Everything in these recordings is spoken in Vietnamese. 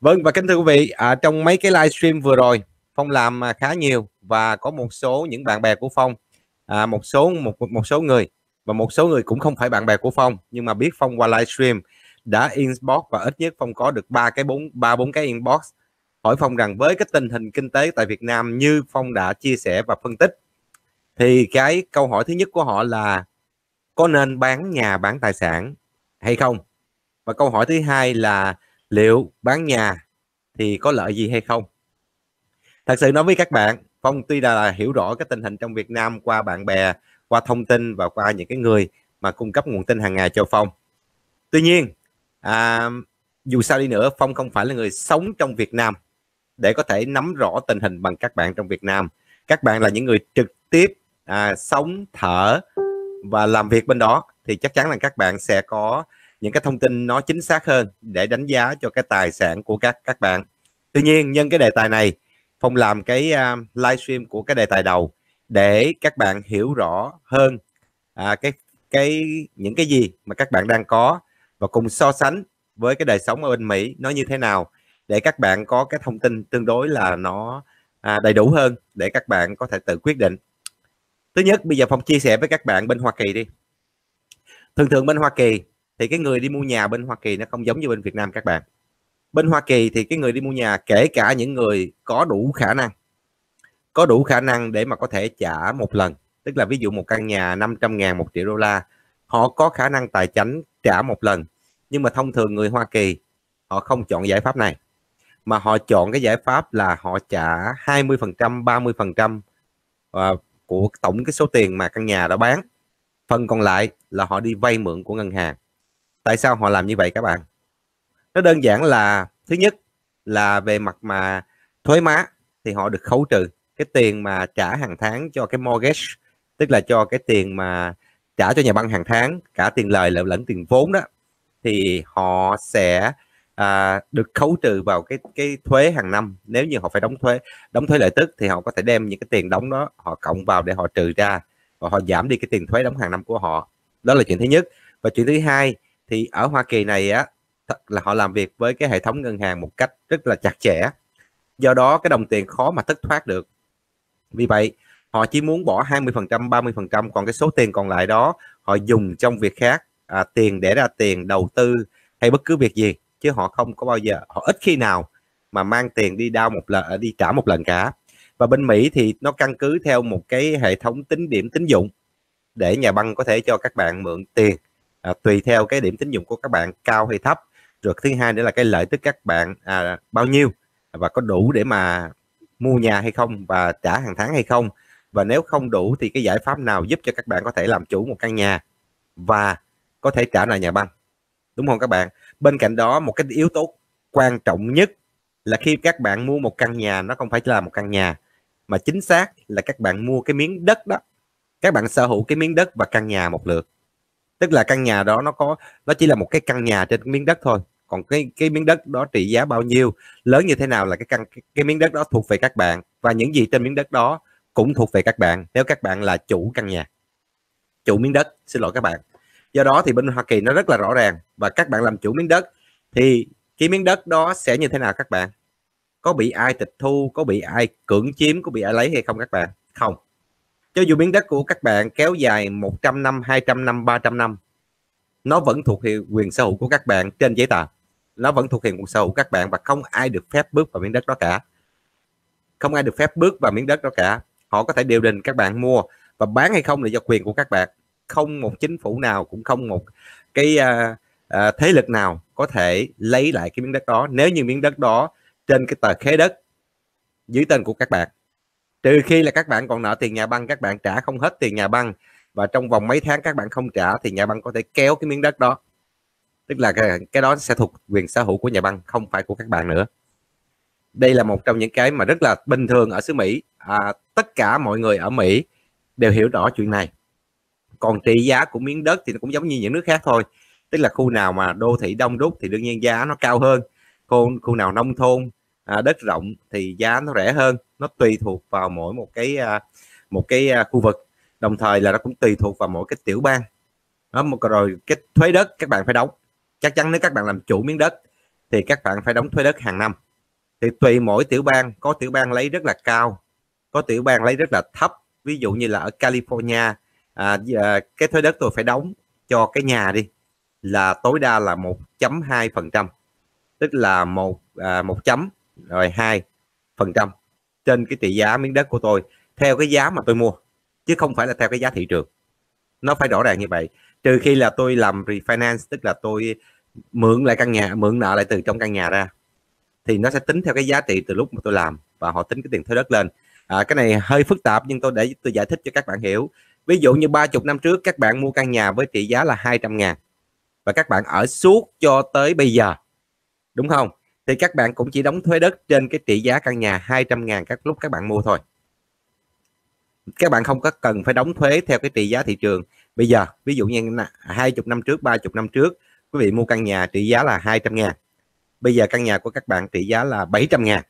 Vâng và kính thưa quý vị, à, trong mấy cái livestream vừa rồi Phong làm à, khá nhiều và có một số những bạn bè của Phong, à, một số một một số người và một số người cũng không phải bạn bè của Phong nhưng mà biết Phong qua livestream đã inbox và ít nhất Phong có được ba cái bốn ba bốn cái inbox hỏi Phong rằng với cái tình hình kinh tế tại Việt Nam như Phong đã chia sẻ và phân tích thì cái câu hỏi thứ nhất của họ là có nên bán nhà bán tài sản hay không và câu hỏi thứ hai là liệu bán nhà thì có lợi gì hay không thật sự nói với các bạn phong tuy là hiểu rõ cái tình hình trong việt nam qua bạn bè qua thông tin và qua những cái người mà cung cấp nguồn tin hàng ngày cho phong tuy nhiên à, dù sao đi nữa phong không phải là người sống trong việt nam để có thể nắm rõ tình hình bằng các bạn trong việt nam các bạn là những người trực tiếp à, sống thở và làm việc bên đó thì chắc chắn là các bạn sẽ có những cái thông tin nó chính xác hơn để đánh giá cho cái tài sản của các các bạn tuy nhiên nhân cái đề tài này phong làm cái uh, livestream của cái đề tài đầu để các bạn hiểu rõ hơn à, cái cái những cái gì mà các bạn đang có và cùng so sánh với cái đời sống ở bên Mỹ nó như thế nào để các bạn có cái thông tin tương đối là nó à, đầy đủ hơn để các bạn có thể tự quyết định thứ nhất bây giờ phong chia sẻ với các bạn bên Hoa Kỳ đi thường thường bên Hoa Kỳ thì cái người đi mua nhà bên Hoa Kỳ nó không giống như bên Việt Nam các bạn bên Hoa Kỳ thì cái người đi mua nhà kể cả những người có đủ khả năng có đủ khả năng để mà có thể trả một lần tức là ví dụ một căn nhà 500 ngàn một triệu đô la họ có khả năng tài chính trả một lần nhưng mà thông thường người Hoa Kỳ họ không chọn giải pháp này mà họ chọn cái giải pháp là họ trả 20% 30% uh, của tổng cái số tiền mà căn nhà đã bán phần còn lại là họ đi vay mượn của ngân hàng tại sao họ làm như vậy các bạn nó đơn giản là thứ nhất là về mặt mà thuế má thì họ được khấu trừ cái tiền mà trả hàng tháng cho cái mortgage tức là cho cái tiền mà trả cho nhà băng hàng tháng cả tiền lời lẫn tiền vốn đó thì họ sẽ à, được khấu trừ vào cái cái thuế hàng năm nếu như họ phải đóng thuế đóng thuế lợi tức thì họ có thể đem những cái tiền đóng đó họ cộng vào để họ trừ ra và họ giảm đi cái tiền thuế đóng hàng năm của họ đó là chuyện thứ nhất và chuyện thứ hai thì ở Hoa Kỳ này á là họ làm việc với cái hệ thống ngân hàng một cách rất là chặt chẽ do đó cái đồng tiền khó mà thất thoát được vì vậy họ chỉ muốn bỏ 20% 30% còn cái số tiền còn lại đó họ dùng trong việc khác à, tiền để ra tiền đầu tư hay bất cứ việc gì chứ họ không có bao giờ họ ít khi nào mà mang tiền đi đau một lần à, đi trả một lần cả và bên Mỹ thì nó căn cứ theo một cái hệ thống tính điểm tín dụng để nhà băng có thể cho các bạn mượn tiền à, tùy theo cái điểm tín dụng của các bạn cao hay thấp rồi thứ hai nữa là cái lợi tức các bạn à, bao nhiêu và có đủ để mà mua nhà hay không và trả hàng tháng hay không và nếu không đủ thì cái giải pháp nào giúp cho các bạn có thể làm chủ một căn nhà và có thể trả lại nhà băng đúng không các bạn bên cạnh đó một cái yếu tố quan trọng nhất là khi các bạn mua một căn nhà nó không phải là một căn nhà mà chính xác là các bạn mua cái miếng đất đó các bạn sở hữu cái miếng đất và căn nhà một lượt tức là căn nhà đó nó có nó chỉ là một cái căn nhà trên miếng đất thôi còn cái cái miếng đất đó trị giá bao nhiêu lớn như thế nào là cái căn cái, cái miếng đất đó thuộc về các bạn và những gì trên miếng đất đó cũng thuộc về các bạn nếu các bạn là chủ căn nhà chủ miếng đất xin lỗi các bạn do đó thì bên Hoa Kỳ nó rất là rõ ràng và các bạn làm chủ miếng đất thì cái miếng đất đó sẽ như thế nào các bạn có bị ai tịch thu có bị ai cưỡng chiếm có bị ai lấy hay không các bạn không cho dù miếng đất của các bạn kéo dài 100 năm 200 năm 300 năm nó vẫn thuộc quyền sở hữu của các bạn trên giấy tờ nó vẫn thuộc quyền sở hữu các bạn và không ai được phép bước vào miếng đất đó cả không ai được phép bước vào miếng đất đó cả họ có thể điều đình các bạn mua và bán hay không là do quyền của các bạn không một chính phủ nào cũng không một cái uh, uh, thế lực nào có thể lấy lại cái miếng đất đó nếu như miếng đất đó trên cái tờ khế đất dưới tên của các bạn trừ khi là các bạn còn nợ tiền nhà băng các bạn trả không hết tiền nhà băng và trong vòng mấy tháng các bạn không trả thì nhà băng có thể kéo cái miếng đất đó tức là cái, cái đó sẽ thuộc quyền sở hữu của nhà băng không phải của các bạn nữa đây là một trong những cái mà rất là bình thường ở xứ Mỹ à, tất cả mọi người ở Mỹ đều hiểu rõ chuyện này còn trị giá của miếng đất thì nó cũng giống như những nước khác thôi tức là khu nào mà đô thị đông đúc thì đương nhiên giá nó cao hơn khu, khu nào nông thôn à, đất rộng thì giá nó rẻ hơn nó tùy thuộc vào mỗi một cái à, một cái à, khu vực đồng thời là nó cũng tùy thuộc vào mỗi cái tiểu bang đó một rồi cái thuế đất các bạn phải đóng chắc chắn nếu các bạn làm chủ miếng đất thì các bạn phải đóng thuế đất hàng năm thì tùy mỗi tiểu bang có tiểu bang lấy rất là cao có tiểu bang lấy rất là thấp ví dụ như là ở California à, à cái thuế đất tôi phải đóng cho cái nhà đi là tối đa là 1.2 phần trăm tức là một à, một chấm rồi hai phần trăm trên cái tỷ giá miếng đất của tôi theo cái giá mà tôi mua chứ không phải là theo cái giá thị trường nó phải rõ ràng như vậy trừ khi là tôi làm refinance tức là tôi mượn lại căn nhà mượn nợ lại từ trong căn nhà ra thì nó sẽ tính theo cái giá trị từ lúc mà tôi làm và họ tính cái tiền thuế đất lên à, cái này hơi phức tạp nhưng tôi để tôi giải thích cho các bạn hiểu ví dụ như 30 năm trước các bạn mua căn nhà với trị giá là 200 ngàn và các bạn ở suốt cho tới bây giờ đúng không thì các bạn cũng chỉ đóng thuế đất trên cái trị giá căn nhà 200 ngàn các lúc các bạn mua thôi các bạn không có cần phải đóng thuế theo cái trị giá thị trường bây giờ ví dụ như 20 năm trước 30 năm trước quý vị mua căn nhà trị giá là 200 ngàn bây giờ căn nhà của các bạn trị giá là 700 ngàn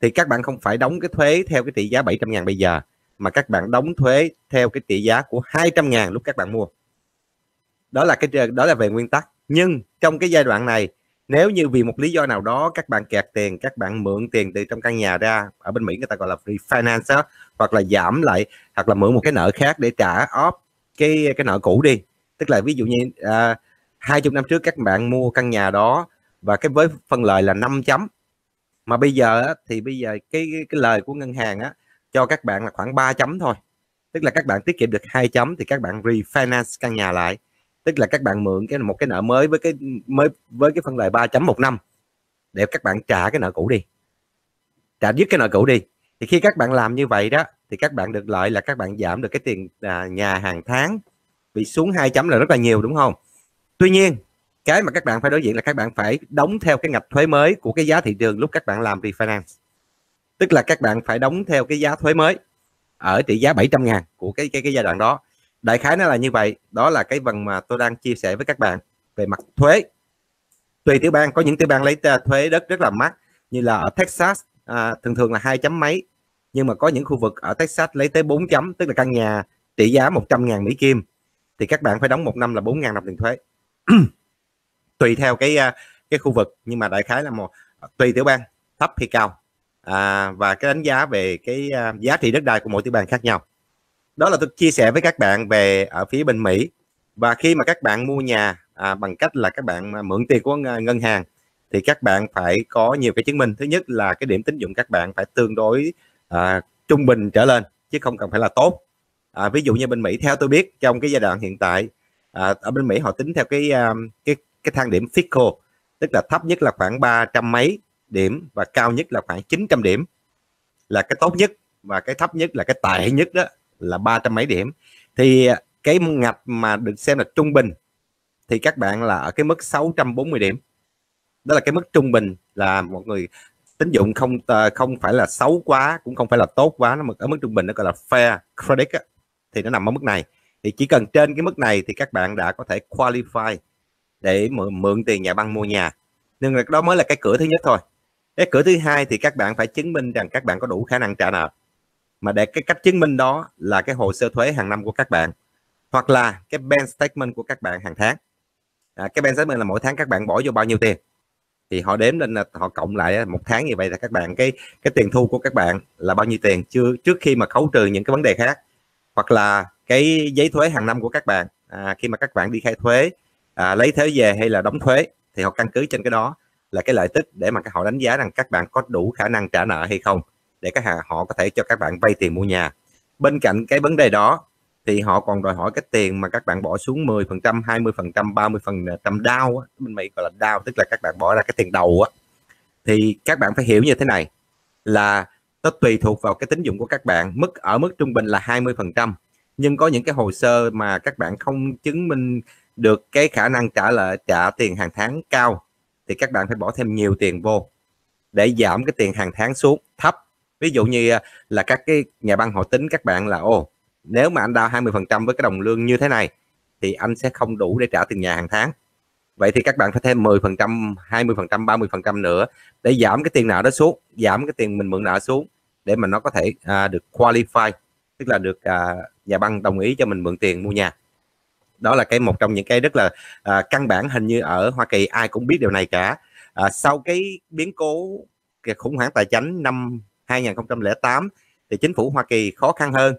thì các bạn không phải đóng cái thuế theo cái trị giá 700 ngàn bây giờ mà các bạn đóng thuế theo cái trị giá của 200 ngàn lúc các bạn mua đó là cái đó là về nguyên tắc nhưng trong cái giai đoạn này nếu như vì một lý do nào đó các bạn kẹt tiền các bạn mượn tiền từ trong căn nhà ra ở bên mỹ người ta gọi là refinance hoặc là giảm lại hoặc là mượn một cái nợ khác để trả off cái cái nợ cũ đi tức là ví dụ như à, hai uh, chục năm trước các bạn mua căn nhà đó và cái với phân lời là 5 chấm mà bây giờ thì bây giờ cái cái, lời của ngân hàng á, cho các bạn là khoảng 3 chấm thôi tức là các bạn tiết kiệm được hai chấm thì các bạn refinance căn nhà lại tức là các bạn mượn cái một cái nợ mới với cái mới với cái phân lời 3 chấm một năm để các bạn trả cái nợ cũ đi trả dứt cái nợ cũ đi thì khi các bạn làm như vậy đó thì các bạn được lợi là các bạn giảm được cái tiền à, nhà hàng tháng bị xuống 2 chấm là rất là nhiều đúng không tuy nhiên cái mà các bạn phải đối diện là các bạn phải đóng theo cái ngạch thuế mới của cái giá thị trường lúc các bạn làm refinance tức là các bạn phải đóng theo cái giá thuế mới ở tỷ giá 700 ngàn của cái cái cái giai đoạn đó đại khái nó là như vậy đó là cái phần mà tôi đang chia sẻ với các bạn về mặt thuế tùy tiểu bang có những tiểu bang lấy thuế đất rất là mắc như là ở Texas à, thường thường là hai chấm mấy nhưng mà có những khu vực ở Texas lấy tới 4 chấm tức là căn nhà trị giá 100 ngàn Mỹ Kim thì các bạn phải đóng một năm là 4 ngàn đồng tiền thuế tùy theo cái à, cái khu vực nhưng mà đại khái là một tùy tiểu bang thấp hay cao à, và cái đánh giá về cái à, giá trị đất đai của mỗi tiểu bang khác nhau đó là tôi chia sẻ với các bạn về ở phía bên Mỹ và khi mà các bạn mua nhà à, bằng cách là các bạn mượn tiền của ngân hàng thì các bạn phải có nhiều cái chứng minh thứ nhất là cái điểm tín dụng các bạn phải tương đối à, trung bình trở lên chứ không cần phải là tốt à, ví dụ như bên Mỹ theo tôi biết trong cái giai đoạn hiện tại à, ở bên Mỹ họ tính theo cái à, cái cái thang điểm fico tức là thấp nhất là khoảng 300 mấy điểm và cao nhất là khoảng 900 điểm là cái tốt nhất và cái thấp nhất là cái tệ nhất đó là ba trăm mấy điểm thì à, cái ngạch mà được xem là trung bình thì các bạn là ở cái mức 640 điểm đó là cái mức trung bình là một người tín dụng không à, không phải là xấu quá cũng không phải là tốt quá nó mức ở mức trung bình nó gọi là fair credit thì nó nằm ở mức này thì chỉ cần trên cái mức này thì các bạn đã có thể qualify để mượn, mượn tiền nhà băng mua nhà nhưng mà đó mới là cái cửa thứ nhất thôi cái cửa thứ hai thì các bạn phải chứng minh rằng các bạn có đủ khả năng trả nợ mà để cái cách chứng minh đó là cái hồ sơ thuế hàng năm của các bạn hoặc là cái bank statement của các bạn hàng tháng à, cái bank statement là mỗi tháng các bạn bỏ vô bao nhiêu tiền thì họ đếm lên là họ cộng lại một tháng như vậy là các bạn cái cái tiền thu của các bạn là bao nhiêu tiền chưa trước khi mà khấu trừ những cái vấn đề khác hoặc là cái giấy thuế hàng năm của các bạn à, khi mà các bạn đi khai thuế à, lấy thuế về hay là đóng thuế thì họ căn cứ trên cái đó là cái lợi tức để mà họ đánh giá rằng các bạn có đủ khả năng trả nợ hay không để các họ có thể cho các bạn vay tiền mua nhà bên cạnh cái vấn đề đó thì họ còn đòi hỏi cái tiền mà các bạn bỏ xuống 10 phần trăm 20 phần trăm 30 phần trăm đau bên Mỹ gọi là đau tức là các bạn bỏ ra cái tiền đầu á thì các bạn phải hiểu như thế này là nó tùy thuộc vào cái tín dụng của các bạn mức ở mức trung bình là 20 phần trăm nhưng có những cái hồ sơ mà các bạn không chứng minh được cái khả năng trả lại trả tiền hàng tháng cao thì các bạn phải bỏ thêm nhiều tiền vô để giảm cái tiền hàng tháng xuống thấp ví dụ như à, là các cái nhà băng họ tính các bạn là ô nếu mà anh đau 20% với cái đồng lương như thế này thì anh sẽ không đủ để trả tiền nhà hàng tháng vậy thì các bạn phải thêm 10% 20% 30% nữa để giảm cái tiền nợ đó xuống giảm cái tiền mình mượn nợ xuống để mà nó có thể à, được qualify tức là được à, nhà băng đồng ý cho mình mượn tiền mua nhà đó là cái một trong những cái rất là à, căn bản hình như ở Hoa Kỳ ai cũng biết điều này cả à, sau cái biến cố cái khủng hoảng tài chính năm 2008 thì chính phủ Hoa Kỳ khó khăn hơn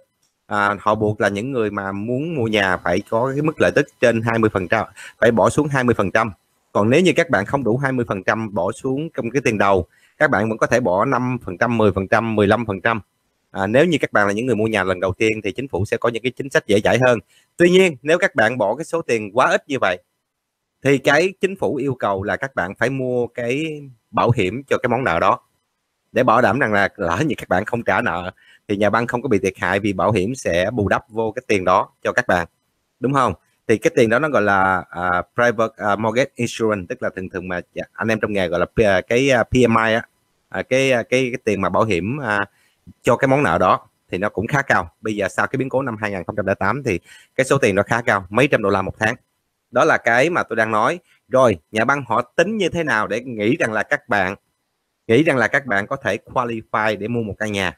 à, họ buộc là những người mà muốn mua nhà phải có cái mức lợi tức trên 20% phải bỏ xuống 20% còn nếu như các bạn không đủ 20% bỏ xuống trong cái tiền đầu các bạn vẫn có thể bỏ 5% 10% 15% À, nếu như các bạn là những người mua nhà lần đầu tiên thì chính phủ sẽ có những cái chính sách dễ dãi hơn. Tuy nhiên nếu các bạn bỏ cái số tiền quá ít như vậy thì cái chính phủ yêu cầu là các bạn phải mua cái bảo hiểm cho cái món nợ đó để bảo đảm rằng là lỡ như các bạn không trả nợ thì nhà băng không có bị thiệt hại vì bảo hiểm sẽ bù đắp vô cái tiền đó cho các bạn đúng không thì cái tiền đó nó gọi là uh, private uh, mortgage insurance tức là thường thường mà dạ, anh em trong nghề gọi là à, cái uh, PMI á uh, cái, uh, cái cái tiền mà bảo hiểm uh, cho cái món nợ đó thì nó cũng khá cao bây giờ sau cái biến cố năm 2008 thì cái số tiền nó khá cao mấy trăm đô la một tháng đó là cái mà tôi đang nói rồi nhà băng họ tính như thế nào để nghĩ rằng là các bạn nghĩ rằng là các bạn có thể qualify để mua một căn nhà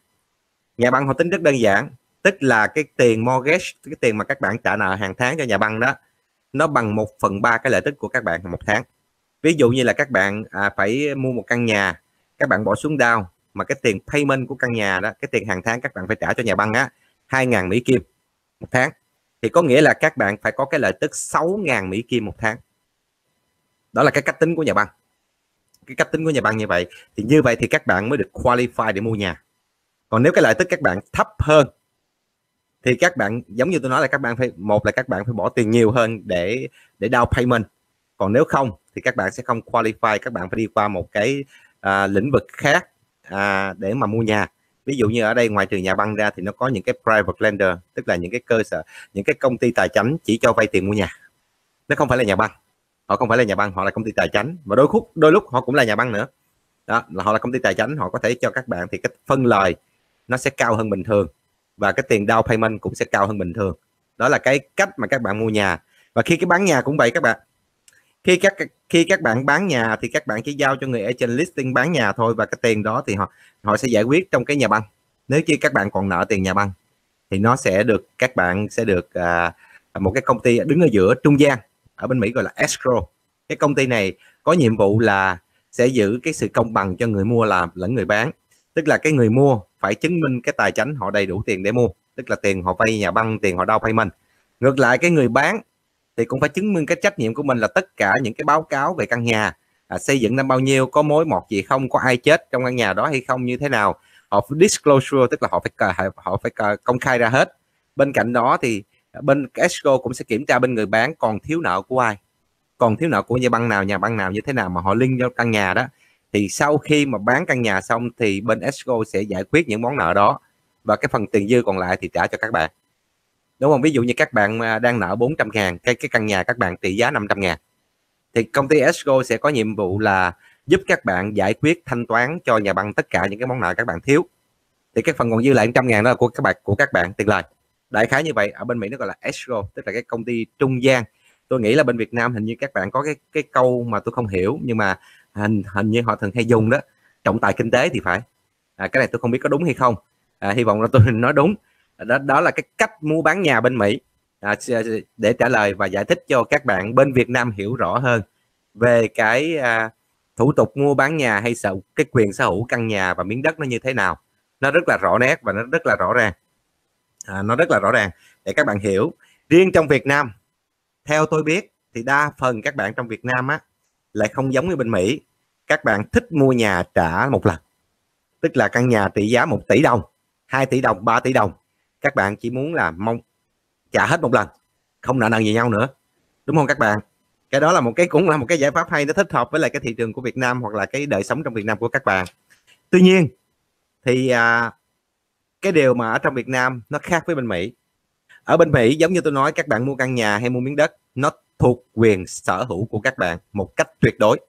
nhà băng họ tính rất đơn giản tức là cái tiền mortgage cái tiền mà các bạn trả nợ hàng tháng cho nhà băng đó nó bằng một phần ba cái lợi tức của các bạn một tháng ví dụ như là các bạn à, phải mua một căn nhà các bạn bỏ xuống đao mà cái tiền payment của căn nhà đó cái tiền hàng tháng các bạn phải trả cho nhà băng á 2.000 Mỹ Kim một tháng thì có nghĩa là các bạn phải có cái lợi tức 6.000 Mỹ Kim một tháng đó là cái cách tính của nhà băng cái cách tính của nhà băng như vậy thì như vậy thì các bạn mới được qualify để mua nhà còn nếu cái lợi tức các bạn thấp hơn thì các bạn giống như tôi nói là các bạn phải một là các bạn phải bỏ tiền nhiều hơn để để down payment còn nếu không thì các bạn sẽ không qualify các bạn phải đi qua một cái à, lĩnh vực khác à, để mà mua nhà ví dụ như ở đây ngoài trừ nhà băng ra thì nó có những cái private lender tức là những cái cơ sở những cái công ty tài chính chỉ cho vay tiền mua nhà nó không phải là nhà băng họ không phải là nhà băng họ là công ty tài chính và đôi khúc đôi lúc họ cũng là nhà băng nữa đó là họ là công ty tài chính họ có thể cho các bạn thì cái phân lời nó sẽ cao hơn bình thường và cái tiền down payment cũng sẽ cao hơn bình thường đó là cái cách mà các bạn mua nhà và khi cái bán nhà cũng vậy các bạn khi các khi các bạn bán nhà thì các bạn chỉ giao cho người ở trên listing bán nhà thôi và cái tiền đó thì họ họ sẽ giải quyết trong cái nhà băng nếu như các bạn còn nợ tiền nhà băng thì nó sẽ được các bạn sẽ được à, một cái công ty đứng ở giữa trung gian ở bên Mỹ gọi là escrow cái công ty này có nhiệm vụ là sẽ giữ cái sự công bằng cho người mua làm lẫn người bán tức là cái người mua phải chứng minh cái tài chính họ đầy đủ tiền để mua tức là tiền họ vay nhà băng tiền họ đau payment. ngược lại cái người bán thì cũng phải chứng minh cái trách nhiệm của mình là tất cả những cái báo cáo về căn nhà à, xây dựng năm bao nhiêu có mối mọt gì không có ai chết trong căn nhà đó hay không như thế nào họ disclosure tức là họ phải họ phải công khai ra hết bên cạnh đó thì bên escrow cũng sẽ kiểm tra bên người bán còn thiếu nợ của ai còn thiếu nợ của nhà băng nào nhà băng nào như thế nào mà họ liên cho căn nhà đó thì sau khi mà bán căn nhà xong thì bên escrow sẽ giải quyết những món nợ đó và cái phần tiền dư còn lại thì trả cho các bạn đúng không ví dụ như các bạn à, đang nợ 400 ngàn cái cái căn nhà các bạn trị giá 500 ngàn thì công ty escrow sẽ có nhiệm vụ là giúp các bạn giải quyết thanh toán cho nhà băng tất cả những cái món nợ các bạn thiếu thì cái phần còn dư lại 100 ngàn đó là của các bạn của các bạn tiền lời đại khái như vậy ở bên mỹ nó gọi là escrow tức là cái công ty trung gian tôi nghĩ là bên Việt Nam hình như các bạn có cái cái câu mà tôi không hiểu nhưng mà hình hình như họ thường hay dùng đó trọng tài kinh tế thì phải à, cái này tôi không biết có đúng hay không à, hy vọng là tôi nói đúng đó đó là cái cách mua bán nhà bên Mỹ à, để trả lời và giải thích cho các bạn bên Việt Nam hiểu rõ hơn về cái à, thủ tục mua bán nhà hay sợ cái quyền sở hữu căn nhà và miếng đất nó như thế nào nó rất là rõ nét và nó rất là rõ ràng à, nó rất là rõ ràng để các bạn hiểu riêng trong Việt Nam theo tôi biết thì đa phần các bạn trong Việt Nam á lại không giống như bên Mỹ các bạn thích mua nhà trả một lần tức là căn nhà trị giá 1 tỷ đồng 2 tỷ đồng 3 tỷ đồng các bạn chỉ muốn là mong trả hết một lần không nợ nần gì nhau nữa đúng không các bạn cái đó là một cái cũng là một cái giải pháp hay nó thích hợp với lại cái thị trường của Việt Nam hoặc là cái đời sống trong Việt Nam của các bạn tuy nhiên thì à, cái điều mà ở trong Việt Nam nó khác với bên Mỹ ở bên Mỹ giống như tôi nói các bạn mua căn nhà hay mua miếng đất nó thuộc quyền sở hữu của các bạn một cách tuyệt đối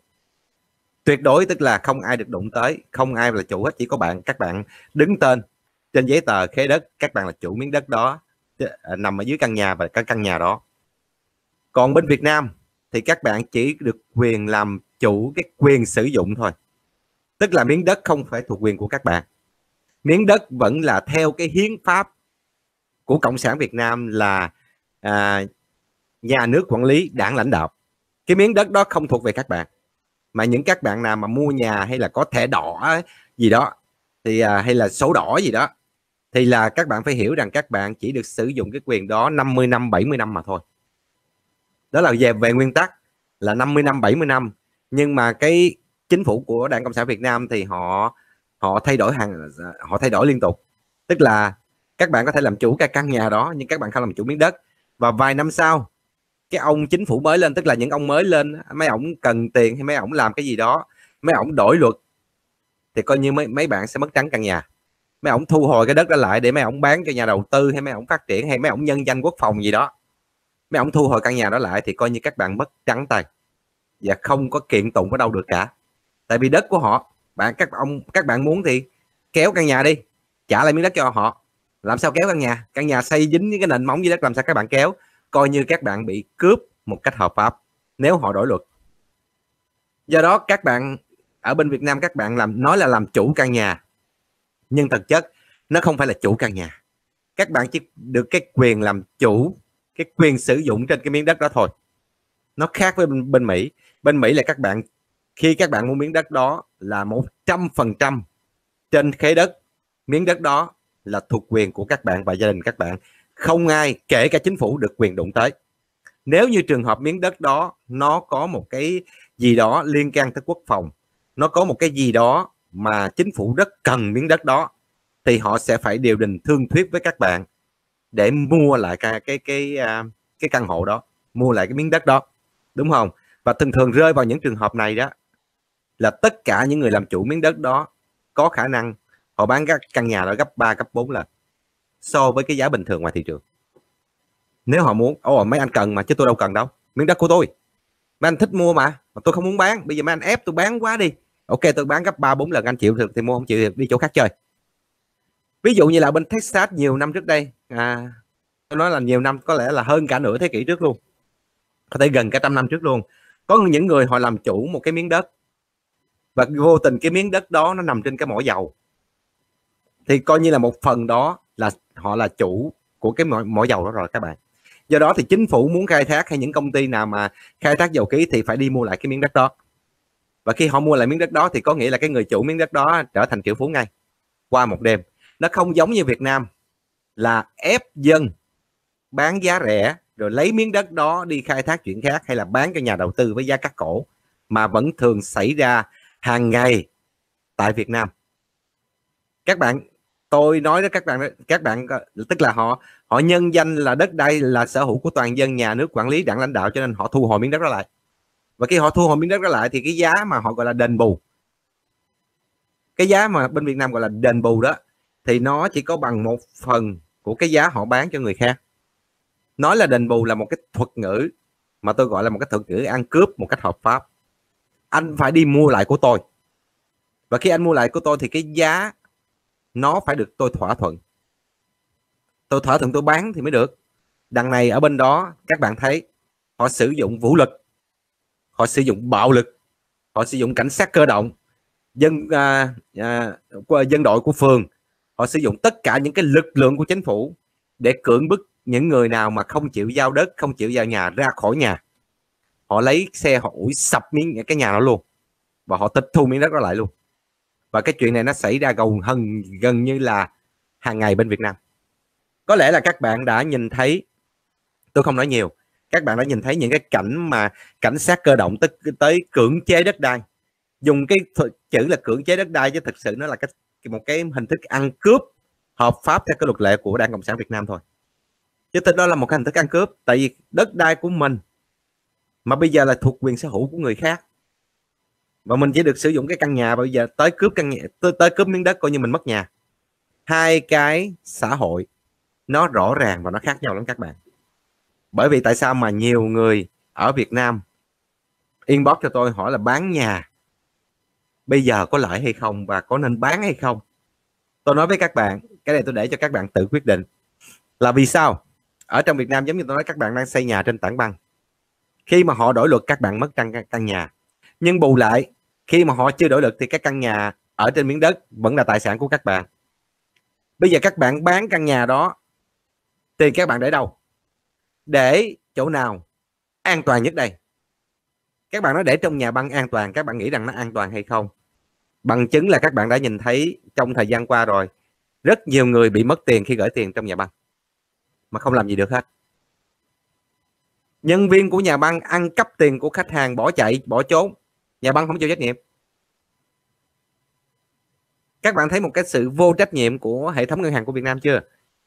tuyệt đối tức là không ai được đụng tới không ai là chủ hết chỉ có bạn các bạn đứng tên trên giấy tờ khế đất các bạn là chủ miếng đất đó à, nằm ở dưới căn nhà và các căn nhà đó còn bên Việt Nam thì các bạn chỉ được quyền làm chủ cái quyền sử dụng thôi tức là miếng đất không phải thuộc quyền của các bạn miếng đất vẫn là theo cái hiến pháp của cộng sản việt nam là à, nhà nước quản lý đảng lãnh đạo cái miếng đất đó không thuộc về các bạn mà những các bạn nào mà mua nhà hay là có thẻ đỏ gì đó thì à, hay là sổ đỏ gì đó thì là các bạn phải hiểu rằng các bạn chỉ được sử dụng cái quyền đó 50 năm 70 năm mà thôi đó là về về nguyên tắc là 50 năm 70 năm nhưng mà cái chính phủ của Đảng Cộng sản Việt Nam thì họ họ thay đổi hàng dạ, họ thay đổi liên tục tức là các bạn có thể làm chủ cái căn nhà đó nhưng các bạn không làm chủ miếng đất và vài năm sau cái ông chính phủ mới lên tức là những ông mới lên mấy ổng cần tiền hay mấy ổng làm cái gì đó mấy ổng đổi luật thì coi như mấy mấy bạn sẽ mất trắng căn nhà mấy ổng thu hồi cái đất đó lại để mấy ổng bán cho nhà đầu tư hay mấy ổng phát triển hay mấy ổng nhân danh quốc phòng gì đó mấy ổng thu hồi căn nhà đó lại thì coi như các bạn mất trắng tay và không có kiện tụng ở đâu được cả tại vì đất của họ bạn các ông các bạn muốn thì kéo căn nhà đi trả lại miếng đất cho họ làm sao kéo căn nhà căn nhà xây dính với cái nền móng dưới đất làm sao các bạn kéo coi như các bạn bị cướp một cách hợp pháp nếu họ đổi luật do đó các bạn ở bên Việt Nam các bạn làm nói là làm chủ căn nhà nhưng thực chất nó không phải là chủ căn nhà các bạn chỉ được cái quyền làm chủ cái quyền sử dụng trên cái miếng đất đó thôi nó khác với bên, bên Mỹ bên Mỹ là các bạn khi các bạn mua miếng đất đó là 100% trên khế đất miếng đất đó là thuộc quyền của các bạn và gia đình các bạn không ai kể cả chính phủ được quyền đụng tới nếu như trường hợp miếng đất đó nó có một cái gì đó liên can tới quốc phòng nó có một cái gì đó mà chính phủ rất cần miếng đất đó thì họ sẽ phải điều đình thương thuyết với các bạn để mua lại cái cái cái à, cái căn hộ đó mua lại cái miếng đất đó đúng không và thường thường rơi vào những trường hợp này đó là tất cả những người làm chủ miếng đất đó có khả năng họ bán các căn nhà đó gấp 3 gấp 4 lần so với cái giá bình thường ngoài thị trường nếu họ muốn ồ mấy anh cần mà chứ tôi đâu cần đâu miếng đất của tôi mấy anh thích mua mà mà tôi không muốn bán bây giờ mấy anh ép tôi bán quá đi ok tôi bán gấp 3 4 lần anh chịu được thì mua không chịu được đi chỗ khác chơi ví dụ như là bên Texas nhiều năm trước đây à, tôi nói là nhiều năm có lẽ là hơn cả nửa thế kỷ trước luôn có thể gần cả trăm năm trước luôn có những người họ làm chủ một cái miếng đất và vô tình cái miếng đất đó nó nằm trên cái mỏ dầu thì coi như là một phần đó là họ là chủ của cái mỏ, mỏ dầu đó rồi các bạn do đó thì chính phủ muốn khai thác hay những công ty nào mà khai thác dầu khí thì phải đi mua lại cái miếng đất đó và khi họ mua lại miếng đất đó thì có nghĩa là cái người chủ miếng đất đó trở thành triệu phú ngay qua một đêm nó không giống như Việt Nam là ép dân bán giá rẻ rồi lấy miếng đất đó đi khai thác chuyện khác hay là bán cho nhà đầu tư với giá cắt cổ mà vẫn thường xảy ra hàng ngày tại Việt Nam các bạn tôi nói đó các bạn các bạn tức là họ họ nhân danh là đất đai là sở hữu của toàn dân nhà nước quản lý đảng lãnh đạo cho nên họ thu hồi miếng đất đó lại và khi họ thu hồi miếng đất đó lại thì cái giá mà họ gọi là đền bù cái giá mà bên Việt Nam gọi là đền bù đó thì nó chỉ có bằng một phần của cái giá họ bán cho người khác nói là đền bù là một cái thuật ngữ mà tôi gọi là một cái thuật ngữ ăn cướp một cách hợp pháp anh phải đi mua lại của tôi và khi anh mua lại của tôi thì cái giá nó phải được tôi thỏa thuận tôi thỏa thuận tôi bán thì mới được đằng này ở bên đó các bạn thấy họ sử dụng vũ lực họ sử dụng bạo lực họ sử dụng cảnh sát cơ động dân à, à, dân đội của phường họ sử dụng tất cả những cái lực lượng của chính phủ để cưỡng bức những người nào mà không chịu giao đất không chịu giao nhà ra khỏi nhà họ lấy xe họ ủi sập miếng cái nhà nó luôn và họ tịch thu miếng đất đó lại luôn và cái chuyện này nó xảy ra gần hơn gần như là hàng ngày bên Việt Nam có lẽ là các bạn đã nhìn thấy tôi không nói nhiều các bạn đã nhìn thấy những cái cảnh mà cảnh sát cơ động tới tới cưỡng chế đất đai dùng cái chữ là cưỡng chế đất đai chứ thực sự nó là cái một cái hình thức ăn cướp hợp pháp theo cái luật lệ của đảng cộng sản việt nam thôi chứ thực đó là một cái hình thức ăn cướp tại vì đất đai của mình mà bây giờ là thuộc quyền sở hữu của người khác và mình chỉ được sử dụng cái căn nhà bây giờ tới cướp căn nhà tới, tới cướp miếng đất coi như mình mất nhà hai cái xã hội nó rõ ràng và nó khác nhau lắm các bạn bởi vì tại sao mà nhiều người ở Việt Nam inbox cho tôi hỏi là bán nhà bây giờ có lợi hay không và có nên bán hay không tôi nói với các bạn cái này tôi để cho các bạn tự quyết định là vì sao ở trong Việt Nam giống như tôi nói các bạn đang xây nhà trên tảng băng khi mà họ đổi luật các bạn mất căn căn nhà nhưng bù lại khi mà họ chưa đổi luật thì các căn nhà ở trên miếng đất vẫn là tài sản của các bạn bây giờ các bạn bán căn nhà đó tiền các bạn để đâu để chỗ nào an toàn nhất đây các bạn nói để trong nhà băng an toàn các bạn nghĩ rằng nó an toàn hay không bằng chứng là các bạn đã nhìn thấy trong thời gian qua rồi rất nhiều người bị mất tiền khi gửi tiền trong nhà băng mà không làm gì được hết nhân viên của nhà băng ăn cắp tiền của khách hàng bỏ chạy bỏ trốn nhà băng không chịu trách nhiệm các bạn thấy một cái sự vô trách nhiệm của hệ thống ngân hàng của Việt Nam chưa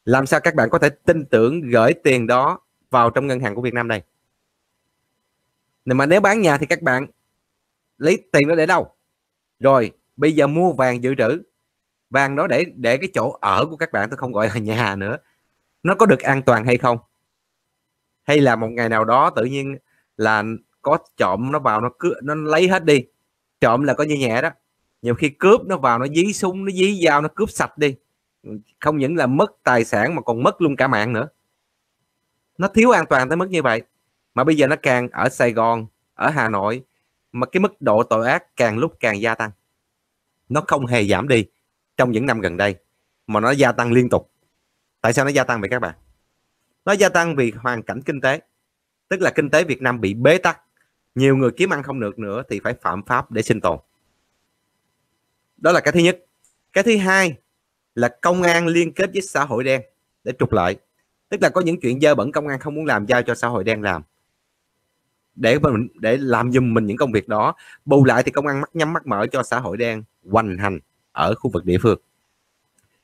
làm sao các bạn có thể tin tưởng gửi tiền đó vào trong ngân hàng của Việt Nam đây nên mà nếu bán nhà thì các bạn lấy tiền đó để đâu rồi bây giờ mua vàng dự trữ vàng đó để để cái chỗ ở của các bạn tôi không gọi là nhà nữa nó có được an toàn hay không hay là một ngày nào đó tự nhiên là có trộm nó vào nó cứ nó lấy hết đi trộm là có như nhẹ đó nhiều khi cướp nó vào nó dí súng nó dí dao nó cướp sạch đi không những là mất tài sản mà còn mất luôn cả mạng nữa nó thiếu an toàn tới mức như vậy mà bây giờ nó càng ở Sài Gòn ở Hà Nội mà cái mức độ tội ác càng lúc càng gia tăng nó không hề giảm đi trong những năm gần đây mà nó gia tăng liên tục tại sao nó gia tăng vậy các bạn nó gia tăng vì hoàn cảnh kinh tế tức là kinh tế Việt Nam bị bế tắc nhiều người kiếm ăn không được nữa thì phải phạm pháp để sinh tồn đó là cái thứ nhất cái thứ hai là công an liên kết với xã hội đen để trục lợi tức là có những chuyện dơ bẩn công an không muốn làm giao cho xã hội đen làm để mình để làm giùm mình những công việc đó bù lại thì công an mắt nhắm mắt mở cho xã hội đen hoành hành ở khu vực địa phương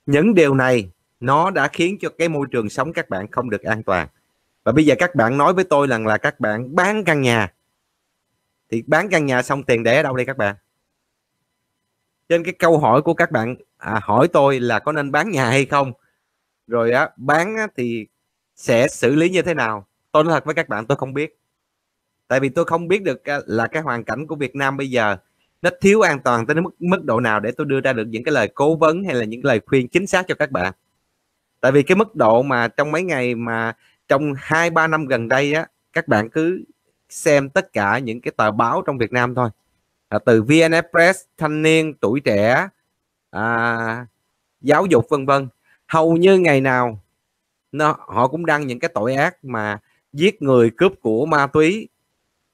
những điều này nó đã khiến cho cái môi trường sống các bạn không được an toàn và bây giờ các bạn nói với tôi rằng là các bạn bán căn nhà thì bán căn nhà xong tiền để ở đâu đây các bạn trên cái câu hỏi của các bạn à, hỏi tôi là có nên bán nhà hay không rồi á bán á, thì sẽ xử lý như thế nào tôi nói thật với các bạn tôi không biết tại vì tôi không biết được à, là cái hoàn cảnh của Việt Nam bây giờ nó thiếu an toàn tới mức mức độ nào để tôi đưa ra được những cái lời cố vấn hay là những lời khuyên chính xác cho các bạn tại vì cái mức độ mà trong mấy ngày mà trong hai ba năm gần đây á các bạn cứ xem tất cả những cái tờ báo trong Việt Nam thôi à, từ VN Express thanh niên tuổi trẻ à, giáo dục vân vân hầu như ngày nào nó họ cũng đăng những cái tội ác mà giết người cướp của ma túy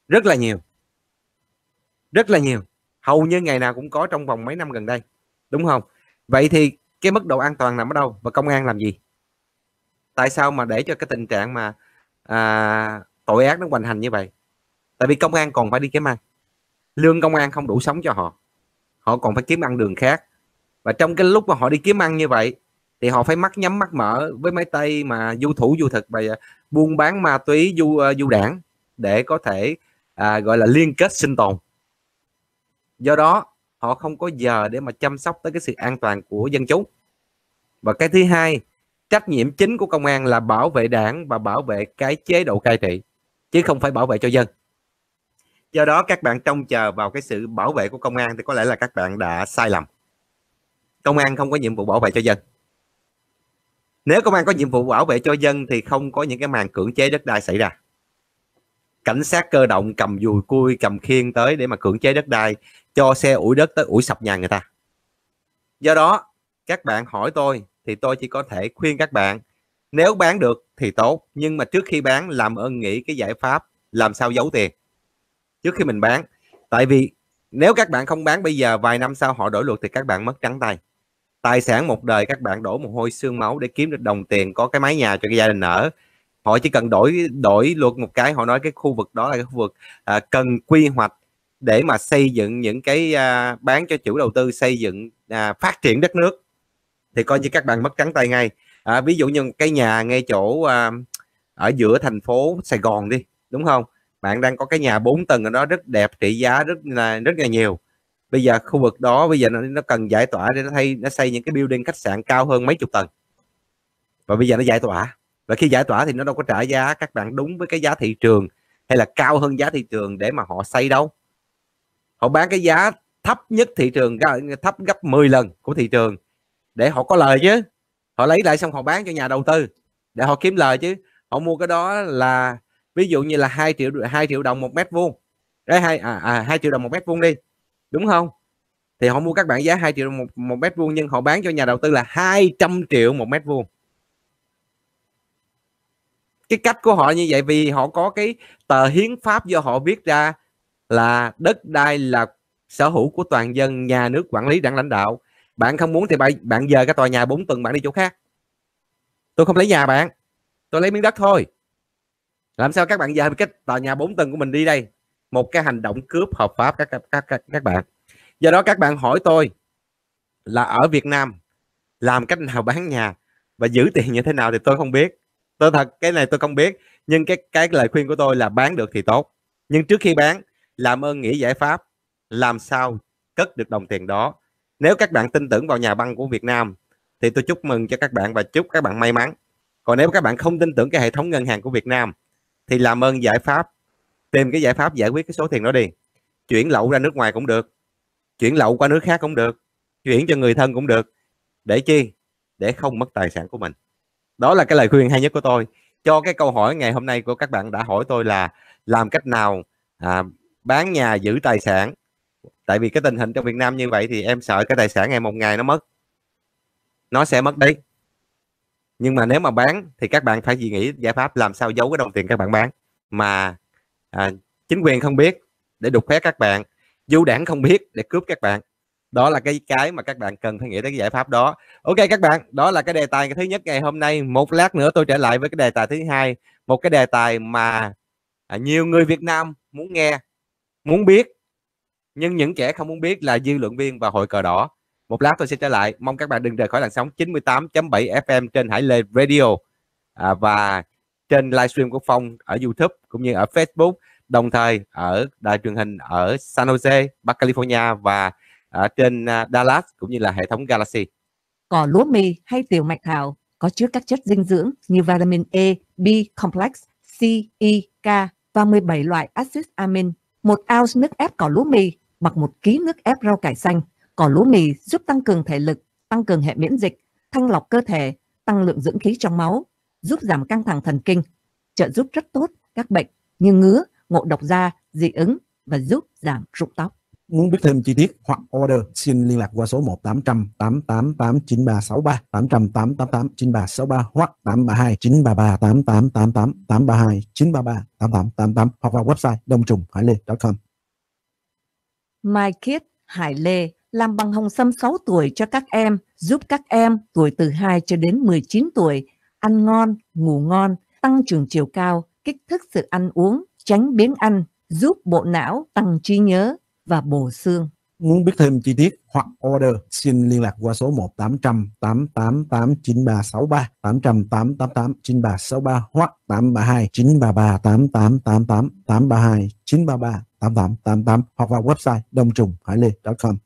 rất là nhiều rất là nhiều hầu như ngày nào cũng có trong vòng mấy năm gần đây đúng không vậy thì cái mức độ an toàn nằm ở đâu và công an làm gì tại sao mà để cho cái tình trạng mà à, tội ác nó hoành hành như vậy tại vì công an còn phải đi kiếm ăn lương công an không đủ sống cho họ họ còn phải kiếm ăn đường khác và trong cái lúc mà họ đi kiếm ăn như vậy thì họ phải mắt nhắm mắt mở với mấy tay mà du thủ du thực và buôn bán ma túy du à, du đảng để có thể à, gọi là liên kết sinh tồn do đó họ không có giờ để mà chăm sóc tới cái sự an toàn của dân chúng và cái thứ hai trách nhiệm chính của công an là bảo vệ đảng và bảo vệ cái chế độ cai trị chứ không phải bảo vệ cho dân do đó các bạn trông chờ vào cái sự bảo vệ của công an thì có lẽ là các bạn đã sai lầm công an không có nhiệm vụ bảo vệ cho dân nếu công an có nhiệm vụ bảo vệ cho dân thì không có những cái màn cưỡng chế đất đai xảy ra cảnh sát cơ động cầm dùi cui cầm khiên tới để mà cưỡng chế đất đai cho xe ủi đất tới ủi sập nhà người ta do đó các bạn hỏi tôi thì tôi chỉ có thể khuyên các bạn nếu bán được thì tốt nhưng mà trước khi bán làm ơn nghĩ cái giải pháp làm sao giấu tiền trước khi mình bán tại vì nếu các bạn không bán bây giờ vài năm sau họ đổi luật thì các bạn mất trắng tay tài sản một đời các bạn đổ mồ hôi xương máu để kiếm được đồng tiền có cái mái nhà cho cái gia đình ở họ chỉ cần đổi đổi luật một cái họ nói cái khu vực đó là cái khu vực à, cần quy hoạch để mà xây dựng những cái à, bán cho chủ đầu tư xây dựng à, phát triển đất nước thì coi như các bạn mất trắng tay ngay à, ví dụ như cái nhà ngay chỗ à, ở giữa thành phố Sài Gòn đi đúng không bạn đang có cái nhà 4 tầng ở đó rất đẹp trị giá rất là rất là nhiều bây giờ khu vực đó bây giờ nó, nó cần giải tỏa để nó thay nó xây những cái building khách sạn cao hơn mấy chục tầng và bây giờ nó giải tỏa và khi giải tỏa thì nó đâu có trả giá các bạn đúng với cái giá thị trường hay là cao hơn giá thị trường để mà họ xây đâu họ bán cái giá thấp nhất thị trường thấp gấp 10 lần của thị trường để họ có lời chứ họ lấy lại xong họ bán cho nhà đầu tư để họ kiếm lời chứ họ mua cái đó là ví dụ như là hai triệu hai triệu đồng một mét vuông đấy hai à, à 2 triệu đồng một mét vuông đi đúng không thì họ mua các bạn giá 2 triệu một, một mét vuông nhưng họ bán cho nhà đầu tư là 200 triệu một mét vuông cái cách của họ như vậy vì họ có cái tờ hiến pháp do họ viết ra là đất đai là sở hữu của toàn dân nhà nước quản lý đảng lãnh đạo bạn không muốn thì bạn bạn dời cái tòa nhà 4 tầng bạn đi chỗ khác tôi không lấy nhà bạn tôi lấy miếng đất thôi làm sao các bạn dời cái tòa nhà 4 tầng của mình đi đây một cái hành động cướp hợp pháp các các các các bạn do đó các bạn hỏi tôi là ở Việt Nam làm cách nào bán nhà và giữ tiền như thế nào thì tôi không biết tôi thật cái này tôi không biết nhưng cái cái lời khuyên của tôi là bán được thì tốt nhưng trước khi bán làm ơn nghĩ giải pháp làm sao cất được đồng tiền đó nếu các bạn tin tưởng vào nhà băng của Việt Nam thì tôi chúc mừng cho các bạn và chúc các bạn may mắn còn nếu các bạn không tin tưởng cái hệ thống ngân hàng của Việt Nam thì làm ơn giải pháp tìm cái giải pháp giải quyết cái số tiền đó đi chuyển lậu ra nước ngoài cũng được chuyển lậu qua nước khác cũng được chuyển cho người thân cũng được để chi để không mất tài sản của mình đó là cái lời khuyên hay nhất của tôi cho cái câu hỏi ngày hôm nay của các bạn đã hỏi tôi là làm cách nào à, bán nhà giữ tài sản tại vì cái tình hình trong Việt Nam như vậy thì em sợ cái tài sản ngày một ngày nó mất nó sẽ mất đấy nhưng mà nếu mà bán thì các bạn phải suy nghĩ giải pháp làm sao giấu cái đồng tiền các bạn bán mà à, chính quyền không biết để đục phép các bạn du đảng không biết để cướp các bạn đó là cái cái mà các bạn cần phải nghĩ tới cái giải pháp đó ok các bạn đó là cái đề tài thứ nhất ngày hôm nay một lát nữa tôi trở lại với cái đề tài thứ hai một cái đề tài mà à, nhiều người Việt Nam muốn nghe muốn biết nhưng những kẻ không muốn biết là dư luận viên và hội cờ đỏ một lát tôi sẽ trở lại mong các bạn đừng rời khỏi làn sóng 98.7 FM trên Hải Lê Radio à, và trên livestream của Phong ở YouTube cũng như ở Facebook đồng thời ở đài truyền hình ở San Jose, Bắc California và ở trên à, Dallas cũng như là hệ thống Galaxy. Cỏ lúa mì hay tiểu mạch thảo có chứa các chất dinh dưỡng như vitamin E, B complex, C, E, K và 17 loại axit amin. Một ounce nước ép cỏ lúa mì hoặc một ký nước ép rau cải xanh. Cỏ lúa mì giúp tăng cường thể lực, tăng cường hệ miễn dịch, thanh lọc cơ thể, tăng lượng dưỡng khí trong máu, giúp giảm căng thẳng thần kinh, trợ giúp rất tốt các bệnh như ngứa, ngộ độc da, dị ứng và giúp giảm rụng tóc. Muốn biết thêm chi tiết hoặc order xin liên lạc qua số 1800 888 9363 888 9363 hoặc 832 933 8888 832 933 8888 hoặc vào website đông trùng hải lê.com. Mai Kiết Hải Lê làm bằng hồng sâm 6 tuổi cho các em, giúp các em tuổi từ 2 cho đến 19 tuổi ăn ngon, ngủ ngon, tăng trưởng chiều cao, kích thích sự ăn uống, tránh biến ăn, giúp bộ não tăng trí nhớ, và bổ xương. Muốn biết thêm chi tiết hoặc order, xin liên lạc qua số 1 800 888 9363 888 9363 hoặc 832 933 8888 832 933 8888 hoặc vào website đông trùng hải lê.com.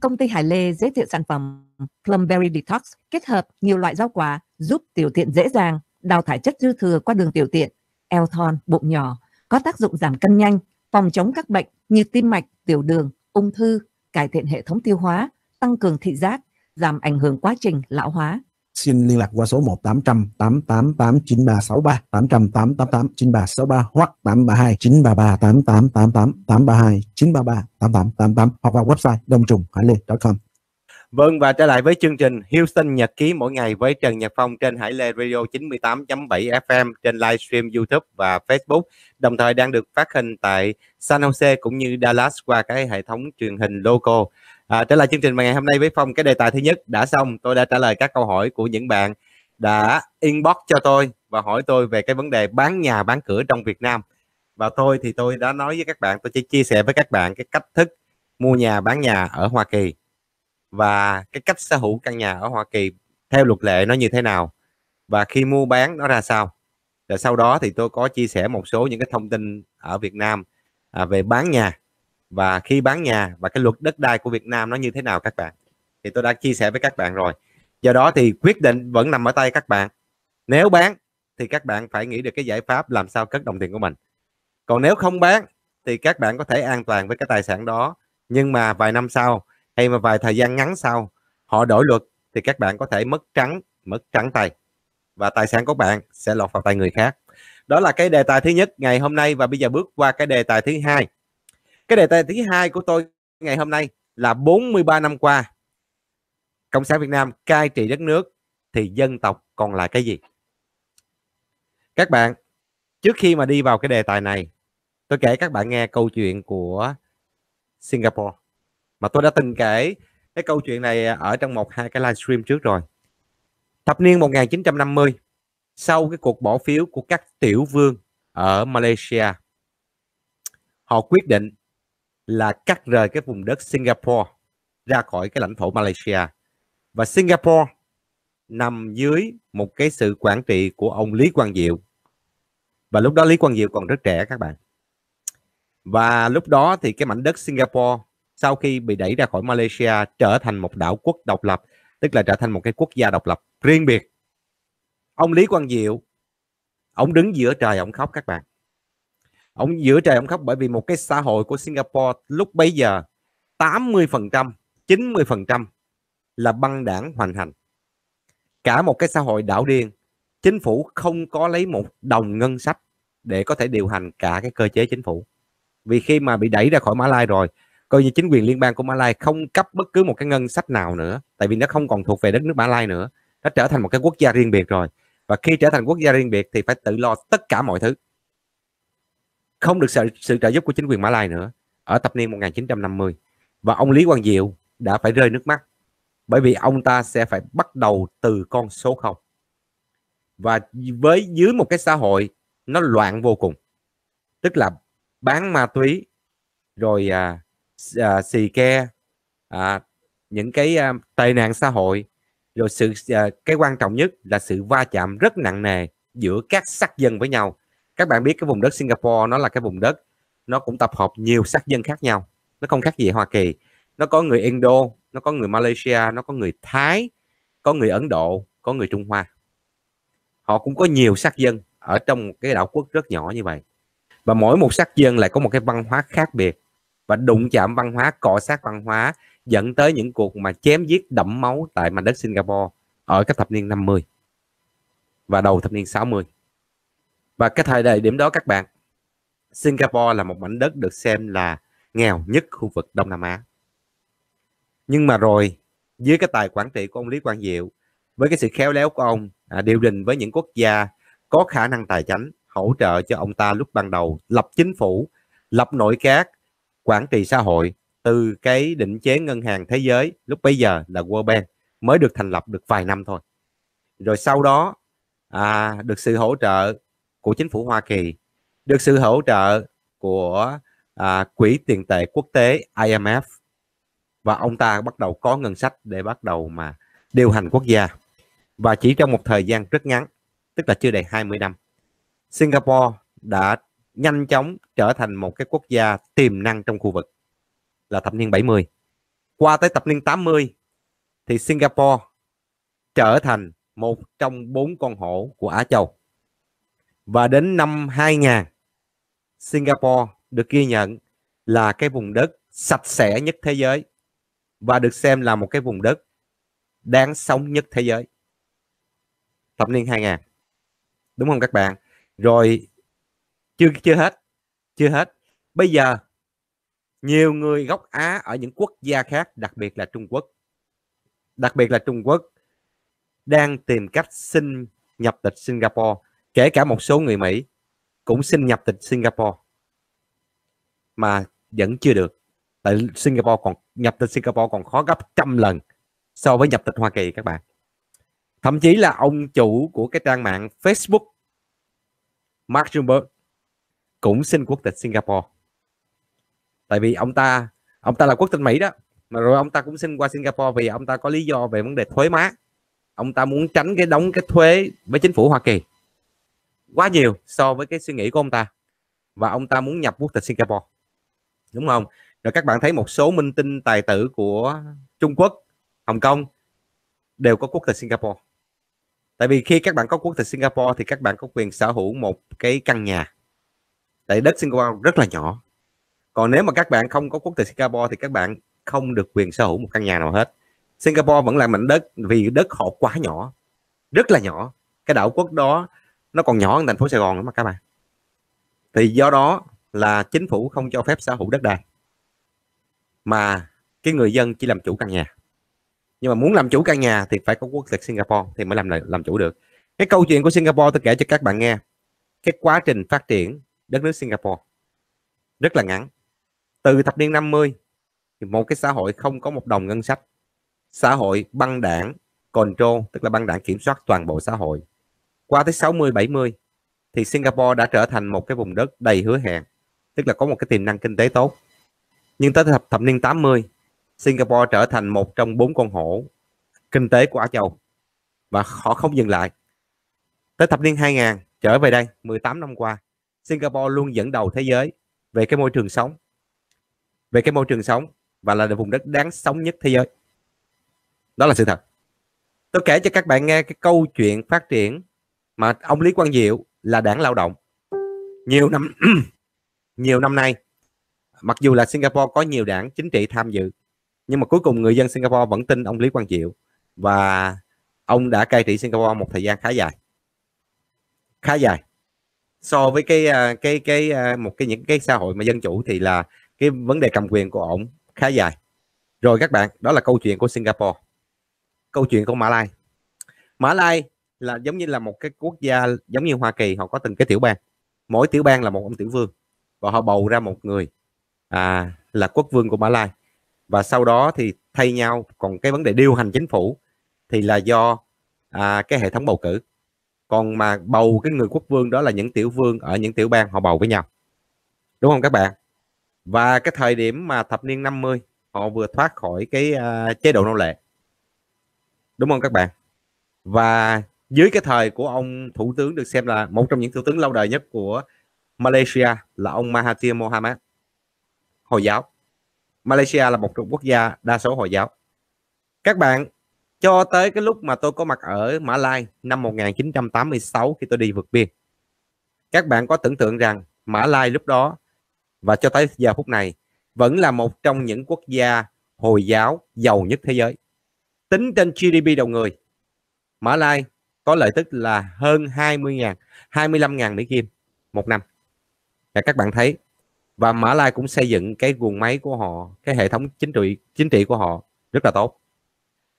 Công ty Hải Lê giới thiệu sản phẩm Plumberry Detox kết hợp nhiều loại rau quả giúp tiểu tiện dễ dàng, đào thải chất dư thừa qua đường tiểu tiện, eo thon, bụng nhỏ, có tác dụng giảm cân nhanh, phòng chống các bệnh như tim mạch, tiểu đường, ung thư, cải thiện hệ thống tiêu hóa, tăng cường thị giác, giảm ảnh hưởng quá trình lão hóa. Xin liên lạc qua số 1 800 888 9363 888 9363 hoặc 832 933 8888 832 933 8888 hoặc vào website đông trùng hải lê.com. Vâng và trở lại với chương trình Houston Nhật ký mỗi ngày với Trần Nhật Phong trên Hải Lê Radio 98.7 FM trên livestream YouTube và Facebook. Đồng thời đang được phát hình tại San Jose cũng như Dallas qua cái hệ thống truyền hình local. À, trở lại chương trình mà ngày hôm nay với Phong cái đề tài thứ nhất đã xong, tôi đã trả lời các câu hỏi của những bạn đã inbox cho tôi và hỏi tôi về cái vấn đề bán nhà bán cửa trong Việt Nam. Và tôi thì tôi đã nói với các bạn, tôi chỉ chia sẻ với các bạn cái cách thức mua nhà bán nhà ở Hoa Kỳ và cái cách sở hữu căn nhà ở Hoa Kỳ theo luật lệ nó như thế nào và khi mua bán nó ra sao rồi sau đó thì tôi có chia sẻ một số những cái thông tin ở Việt Nam à, về bán nhà và khi bán nhà và cái luật đất đai của Việt Nam nó như thế nào các bạn thì tôi đã chia sẻ với các bạn rồi do đó thì quyết định vẫn nằm ở tay các bạn nếu bán thì các bạn phải nghĩ được cái giải pháp làm sao cất đồng tiền của mình còn nếu không bán thì các bạn có thể an toàn với cái tài sản đó nhưng mà vài năm sau hay mà vài thời gian ngắn sau họ đổi luật thì các bạn có thể mất trắng mất trắng tay và tài sản của bạn sẽ lọt vào tay người khác đó là cái đề tài thứ nhất ngày hôm nay và bây giờ bước qua cái đề tài thứ hai cái đề tài thứ hai của tôi ngày hôm nay là 43 năm qua cộng sản Việt Nam cai trị đất nước thì dân tộc còn lại cái gì các bạn trước khi mà đi vào cái đề tài này tôi kể các bạn nghe câu chuyện của Singapore mà tôi đã từng kể cái câu chuyện này ở trong một hai cái livestream trước rồi thập niên 1950 sau cái cuộc bỏ phiếu của các tiểu vương ở Malaysia họ quyết định là cắt rời cái vùng đất Singapore ra khỏi cái lãnh thổ Malaysia và Singapore nằm dưới một cái sự quản trị của ông Lý Quang Diệu và lúc đó Lý Quang Diệu còn rất trẻ các bạn và lúc đó thì cái mảnh đất Singapore sau khi bị đẩy ra khỏi Malaysia trở thành một đảo quốc độc lập tức là trở thành một cái quốc gia độc lập riêng biệt ông Lý Quang Diệu ông đứng giữa trời ông khóc các bạn ông giữa trời ông khóc bởi vì một cái xã hội của Singapore lúc bấy giờ 80% 90% là băng đảng hoành hành cả một cái xã hội đảo điên chính phủ không có lấy một đồng ngân sách để có thể điều hành cả cái cơ chế chính phủ vì khi mà bị đẩy ra khỏi Mã Lai rồi coi như chính quyền liên bang của Mã Lai không cấp bất cứ một cái ngân sách nào nữa tại vì nó không còn thuộc về đất nước Mã Lai nữa nó trở thành một cái quốc gia riêng biệt rồi và khi trở thành quốc gia riêng biệt thì phải tự lo tất cả mọi thứ không được sự, sự trợ giúp của chính quyền Mã Lai nữa ở thập niên 1950 và ông Lý Quang Diệu đã phải rơi nước mắt bởi vì ông ta sẽ phải bắt đầu từ con số 0 và với dưới một cái xã hội nó loạn vô cùng tức là bán ma túy rồi à, à, xì ke à, những cái à, tệ nạn xã hội rồi sự à, cái quan trọng nhất là sự va chạm rất nặng nề giữa các sắc dân với nhau các bạn biết cái vùng đất Singapore nó là cái vùng đất nó cũng tập hợp nhiều sắc dân khác nhau nó không khác gì Hoa Kỳ nó có người Indo nó có người Malaysia nó có người Thái có người Ấn Độ có người Trung Hoa họ cũng có nhiều sắc dân ở trong một cái đảo quốc rất nhỏ như vậy và mỗi một sắc dân lại có một cái văn hóa khác biệt và đụng chạm văn hóa cọ sát văn hóa dẫn tới những cuộc mà chém giết đẫm máu tại mảnh đất Singapore ở các thập niên 50 và đầu thập niên 60 và cái thời đại điểm đó các bạn Singapore là một mảnh đất được xem là nghèo nhất khu vực Đông Nam Á nhưng mà rồi dưới cái tài quản trị của ông Lý Quang Diệu với cái sự khéo léo của ông à, điều đình với những quốc gia có khả năng tài chính hỗ trợ cho ông ta lúc ban đầu lập chính phủ lập nội các quản trị xã hội từ cái định chế ngân hàng thế giới lúc bây giờ là World Bank mới được thành lập được vài năm thôi rồi sau đó à, được sự hỗ trợ của chính phủ Hoa Kỳ được sự hỗ trợ của à, quỹ tiền tệ quốc tế IMF và ông ta bắt đầu có ngân sách để bắt đầu mà điều hành quốc gia và chỉ trong một thời gian rất ngắn tức là chưa đầy 20 năm Singapore đã nhanh chóng trở thành một cái quốc gia tiềm năng trong khu vực là thập niên 70. Qua tới thập niên 80 thì Singapore trở thành một trong bốn con hổ của Á Châu. Và đến năm 2000, Singapore được ghi nhận là cái vùng đất sạch sẽ nhất thế giới và được xem là một cái vùng đất đáng sống nhất thế giới. Thập niên 2000. Đúng không các bạn? Rồi chưa chưa hết chưa hết bây giờ nhiều người gốc Á ở những quốc gia khác đặc biệt là Trung Quốc đặc biệt là Trung Quốc đang tìm cách xin nhập tịch Singapore kể cả một số người Mỹ cũng xin nhập tịch Singapore mà vẫn chưa được tại Singapore còn nhập tịch Singapore còn khó gấp trăm lần so với nhập tịch Hoa Kỳ các bạn thậm chí là ông chủ của cái trang mạng Facebook Mark Zuckerberg cũng xin quốc tịch Singapore tại vì ông ta ông ta là quốc tịch Mỹ đó mà rồi ông ta cũng xin qua Singapore vì ông ta có lý do về vấn đề thuế má ông ta muốn tránh cái đóng cái thuế với chính phủ Hoa Kỳ quá nhiều so với cái suy nghĩ của ông ta và ông ta muốn nhập quốc tịch Singapore đúng không rồi các bạn thấy một số minh tinh tài tử của Trung Quốc Hồng Kông đều có quốc tịch Singapore tại vì khi các bạn có quốc tịch Singapore thì các bạn có quyền sở hữu một cái căn nhà tại đất Singapore rất là nhỏ còn nếu mà các bạn không có quốc tịch Singapore thì các bạn không được quyền sở hữu một căn nhà nào hết Singapore vẫn là mảnh đất vì đất họ quá nhỏ rất là nhỏ cái đảo quốc đó nó còn nhỏ hơn thành phố Sài Gòn nữa mà các bạn thì do đó là chính phủ không cho phép sở hữu đất đai mà cái người dân chỉ làm chủ căn nhà nhưng mà muốn làm chủ căn nhà thì phải có quốc tịch Singapore thì mới làm làm chủ được cái câu chuyện của Singapore tôi kể cho các bạn nghe cái quá trình phát triển đất nước Singapore rất là ngắn từ thập niên 50 thì một cái xã hội không có một đồng ngân sách xã hội băng đảng control tức là băng đảng kiểm soát toàn bộ xã hội qua tới 60 70 thì Singapore đã trở thành một cái vùng đất đầy hứa hẹn tức là có một cái tiềm năng kinh tế tốt nhưng tới thập, thập niên 80 Singapore trở thành một trong bốn con hổ kinh tế của Á Châu và họ không dừng lại tới thập niên 2000 trở về đây 18 năm qua Singapore luôn dẫn đầu thế giới về cái môi trường sống về cái môi trường sống và là vùng đất đáng sống nhất thế giới đó là sự thật tôi kể cho các bạn nghe cái câu chuyện phát triển mà ông Lý Quang Diệu là đảng lao động nhiều năm nhiều năm nay mặc dù là Singapore có nhiều đảng chính trị tham dự nhưng mà cuối cùng người dân Singapore vẫn tin ông Lý Quang Diệu và ông đã cai trị Singapore một thời gian khá dài khá dài so với cái à, cái cái à, một cái những cái xã hội mà dân chủ thì là cái vấn đề cầm quyền của ổng khá dài rồi các bạn đó là câu chuyện của Singapore câu chuyện của Mã Lai Mã Lai là giống như là một cái quốc gia giống như Hoa Kỳ họ có từng cái tiểu bang mỗi tiểu bang là một ông tiểu vương và họ bầu ra một người à, là quốc vương của Mã Lai và sau đó thì thay nhau còn cái vấn đề điều hành chính phủ thì là do à, cái hệ thống bầu cử còn mà bầu cái người quốc vương đó là những tiểu vương ở những tiểu bang họ bầu với nhau đúng không các bạn và cái thời điểm mà thập niên 50 họ vừa thoát khỏi cái uh, chế độ nô lệ đúng không các bạn và dưới cái thời của ông thủ tướng được xem là một trong những thủ tướng lâu đời nhất của Malaysia là ông Mahathir Mohamad hồi giáo Malaysia là một trong quốc gia đa số hồi giáo các bạn cho tới cái lúc mà tôi có mặt ở Mã Lai năm 1986 khi tôi đi vượt biên các bạn có tưởng tượng rằng Mã Lai lúc đó và cho tới giờ phút này vẫn là một trong những quốc gia Hồi giáo giàu nhất thế giới tính trên GDP đầu người Mã Lai có lợi tức là hơn 20.000 25.000 Mỹ Kim một năm và các bạn thấy và Mã Lai cũng xây dựng cái guồng máy của họ cái hệ thống chính trị chính trị của họ rất là tốt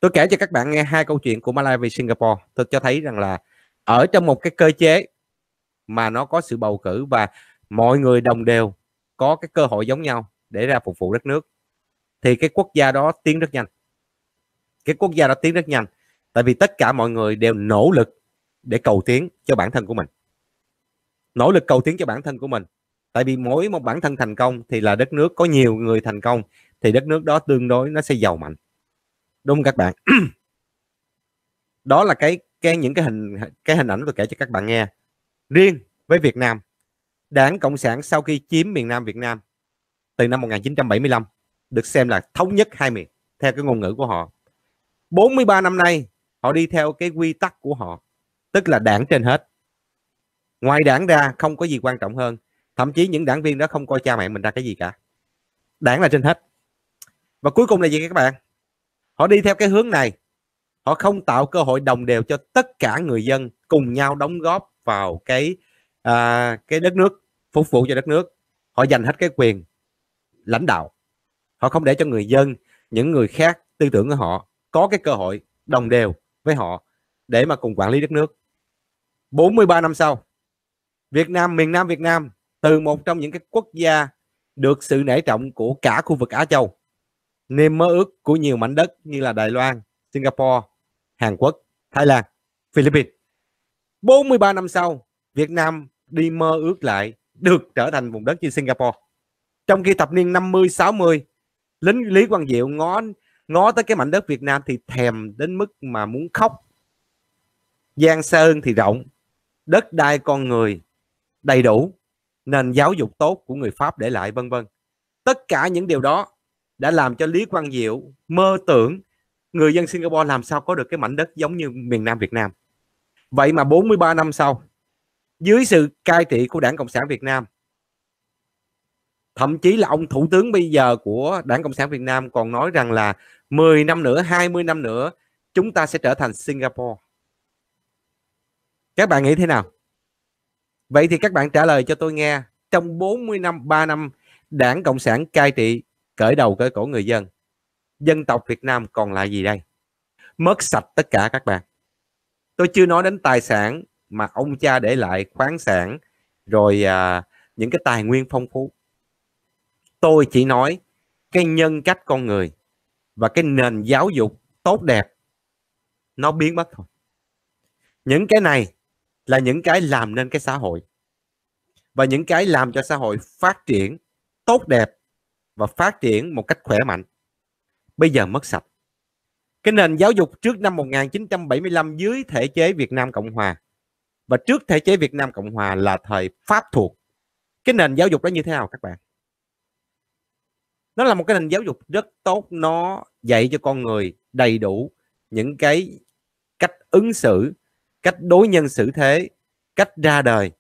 tôi kể cho các bạn nghe hai câu chuyện của Malaysia và Singapore tôi cho thấy rằng là ở trong một cái cơ chế mà nó có sự bầu cử và mọi người đồng đều có cái cơ hội giống nhau để ra phục vụ đất nước thì cái quốc gia đó tiến rất nhanh cái quốc gia đó tiến rất nhanh tại vì tất cả mọi người đều nỗ lực để cầu tiến cho bản thân của mình nỗ lực cầu tiến cho bản thân của mình tại vì mỗi một bản thân thành công thì là đất nước có nhiều người thành công thì đất nước đó tương đối nó sẽ giàu mạnh đúng các bạn đó là cái cái những cái hình cái hình ảnh tôi kể cho các bạn nghe riêng với Việt Nam Đảng Cộng sản sau khi chiếm miền Nam Việt Nam từ năm 1975 được xem là thống nhất hai miền theo cái ngôn ngữ của họ 43 năm nay họ đi theo cái quy tắc của họ tức là đảng trên hết ngoài đảng ra không có gì quan trọng hơn thậm chí những đảng viên đó không coi cha mẹ mình ra cái gì cả đảng là trên hết và cuối cùng là gì các bạn họ đi theo cái hướng này họ không tạo cơ hội đồng đều cho tất cả người dân cùng nhau đóng góp vào cái à, cái đất nước phục vụ cho đất nước họ giành hết cái quyền lãnh đạo họ không để cho người dân những người khác tư tưởng của họ có cái cơ hội đồng đều với họ để mà cùng quản lý đất nước 43 năm sau Việt Nam miền Nam Việt Nam từ một trong những cái quốc gia được sự nể trọng của cả khu vực Á Châu niềm mơ ước của nhiều mảnh đất như là Đài Loan, Singapore, Hàn Quốc, Thái Lan, Philippines. 43 năm sau, Việt Nam đi mơ ước lại được trở thành vùng đất như Singapore. Trong khi thập niên 50 60, lính Lý Quang Diệu ngó ngó tới cái mảnh đất Việt Nam thì thèm đến mức mà muốn khóc. Giang sơn thì rộng, đất đai con người đầy đủ, nền giáo dục tốt của người Pháp để lại vân vân. Tất cả những điều đó đã làm cho Lý Quang Diệu mơ tưởng người dân Singapore làm sao có được cái mảnh đất giống như miền Nam Việt Nam. Vậy mà 43 năm sau, dưới sự cai trị của Đảng Cộng sản Việt Nam, thậm chí là ông thủ tướng bây giờ của Đảng Cộng sản Việt Nam còn nói rằng là 10 năm nữa, 20 năm nữa chúng ta sẽ trở thành Singapore. Các bạn nghĩ thế nào? Vậy thì các bạn trả lời cho tôi nghe, trong 40 năm, 3 năm Đảng Cộng sản cai trị cởi đầu cởi cổ người dân dân tộc Việt Nam còn lại gì đây mất sạch tất cả các bạn tôi chưa nói đến tài sản mà ông cha để lại khoáng sản rồi à, những cái tài nguyên phong phú tôi chỉ nói cái nhân cách con người và cái nền giáo dục tốt đẹp nó biến mất thôi những cái này là những cái làm nên cái xã hội và những cái làm cho xã hội phát triển tốt đẹp và phát triển một cách khỏe mạnh bây giờ mất sạch cái nền giáo dục trước năm 1975 dưới thể chế Việt Nam Cộng Hòa và trước thể chế Việt Nam Cộng Hòa là thời Pháp thuộc cái nền giáo dục đó như thế nào các bạn nó là một cái nền giáo dục rất tốt nó dạy cho con người đầy đủ những cái cách ứng xử cách đối nhân xử thế cách ra đời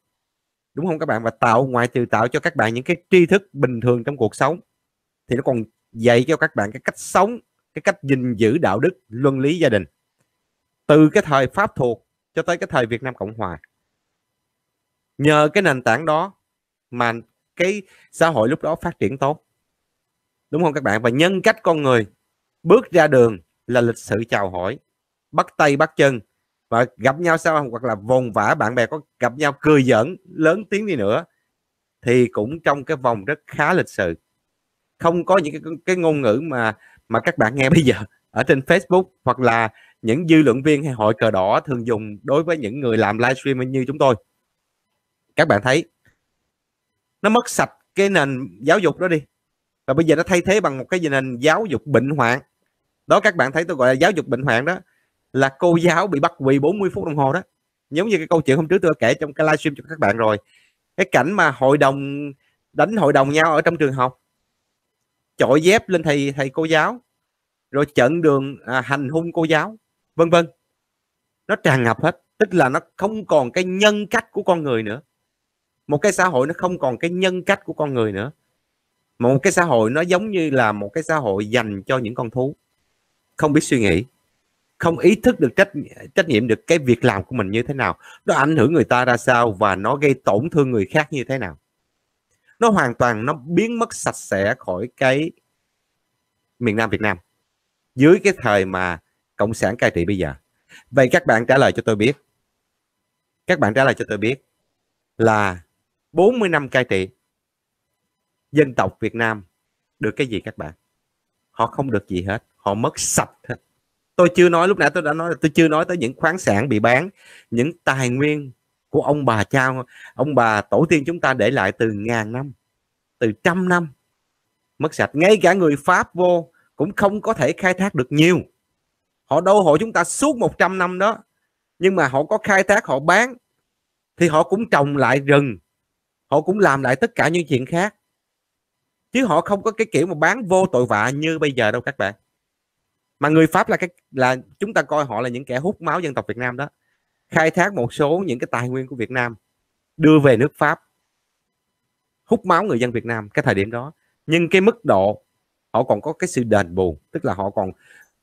đúng không các bạn và tạo ngoại trừ tạo cho các bạn những cái tri thức bình thường trong cuộc sống thì nó còn dạy cho các bạn cái cách sống cái cách gìn giữ đạo đức luân lý gia đình từ cái thời pháp thuộc cho tới cái thời Việt Nam Cộng Hòa nhờ cái nền tảng đó mà cái xã hội lúc đó phát triển tốt đúng không các bạn và nhân cách con người bước ra đường là lịch sự chào hỏi bắt tay bắt chân và gặp nhau sao hoặc là vồn vã bạn bè có gặp nhau cười giỡn lớn tiếng đi nữa thì cũng trong cái vòng rất khá lịch sự không có những cái, cái ngôn ngữ mà mà các bạn nghe bây giờ ở trên Facebook hoặc là những dư luận viên hay hội cờ đỏ thường dùng đối với những người làm livestream như chúng tôi các bạn thấy nó mất sạch cái nền giáo dục đó đi và bây giờ nó thay thế bằng một cái nền giáo dục bệnh hoạn đó các bạn thấy tôi gọi là giáo dục bệnh hoạn đó là cô giáo bị bắt quỳ 40 phút đồng hồ đó giống như cái câu chuyện hôm trước tôi kể trong cái livestream cho các bạn rồi cái cảnh mà hội đồng đánh hội đồng nhau ở trong trường học chọi dép lên thầy thầy cô giáo rồi chận đường à, hành hung cô giáo vân vân nó tràn ngập hết tức là nó không còn cái nhân cách của con người nữa một cái xã hội nó không còn cái nhân cách của con người nữa một cái xã hội nó giống như là một cái xã hội dành cho những con thú không biết suy nghĩ không ý thức được trách trách nhiệm được cái việc làm của mình như thế nào nó ảnh hưởng người ta ra sao và nó gây tổn thương người khác như thế nào nó hoàn toàn nó biến mất sạch sẽ khỏi cái miền Nam Việt Nam dưới cái thời mà cộng sản cai trị bây giờ vậy các bạn trả lời cho tôi biết các bạn trả lời cho tôi biết là 40 năm cai trị dân tộc Việt Nam được cái gì các bạn họ không được gì hết họ mất sạch hết tôi chưa nói lúc nãy tôi đã nói tôi chưa nói tới những khoáng sản bị bán những tài nguyên của ông bà cha ông bà tổ tiên chúng ta để lại từ ngàn năm từ trăm năm mất sạch ngay cả người pháp vô cũng không có thể khai thác được nhiều họ đâu hộ chúng ta suốt 100 năm đó nhưng mà họ có khai thác họ bán thì họ cũng trồng lại rừng họ cũng làm lại tất cả những chuyện khác chứ họ không có cái kiểu mà bán vô tội vạ như bây giờ đâu các bạn mà người pháp là cái là chúng ta coi họ là những kẻ hút máu dân tộc việt nam đó khai thác một số những cái tài nguyên của Việt Nam đưa về nước Pháp hút máu người dân Việt Nam cái thời điểm đó nhưng cái mức độ họ còn có cái sự đền bù tức là họ còn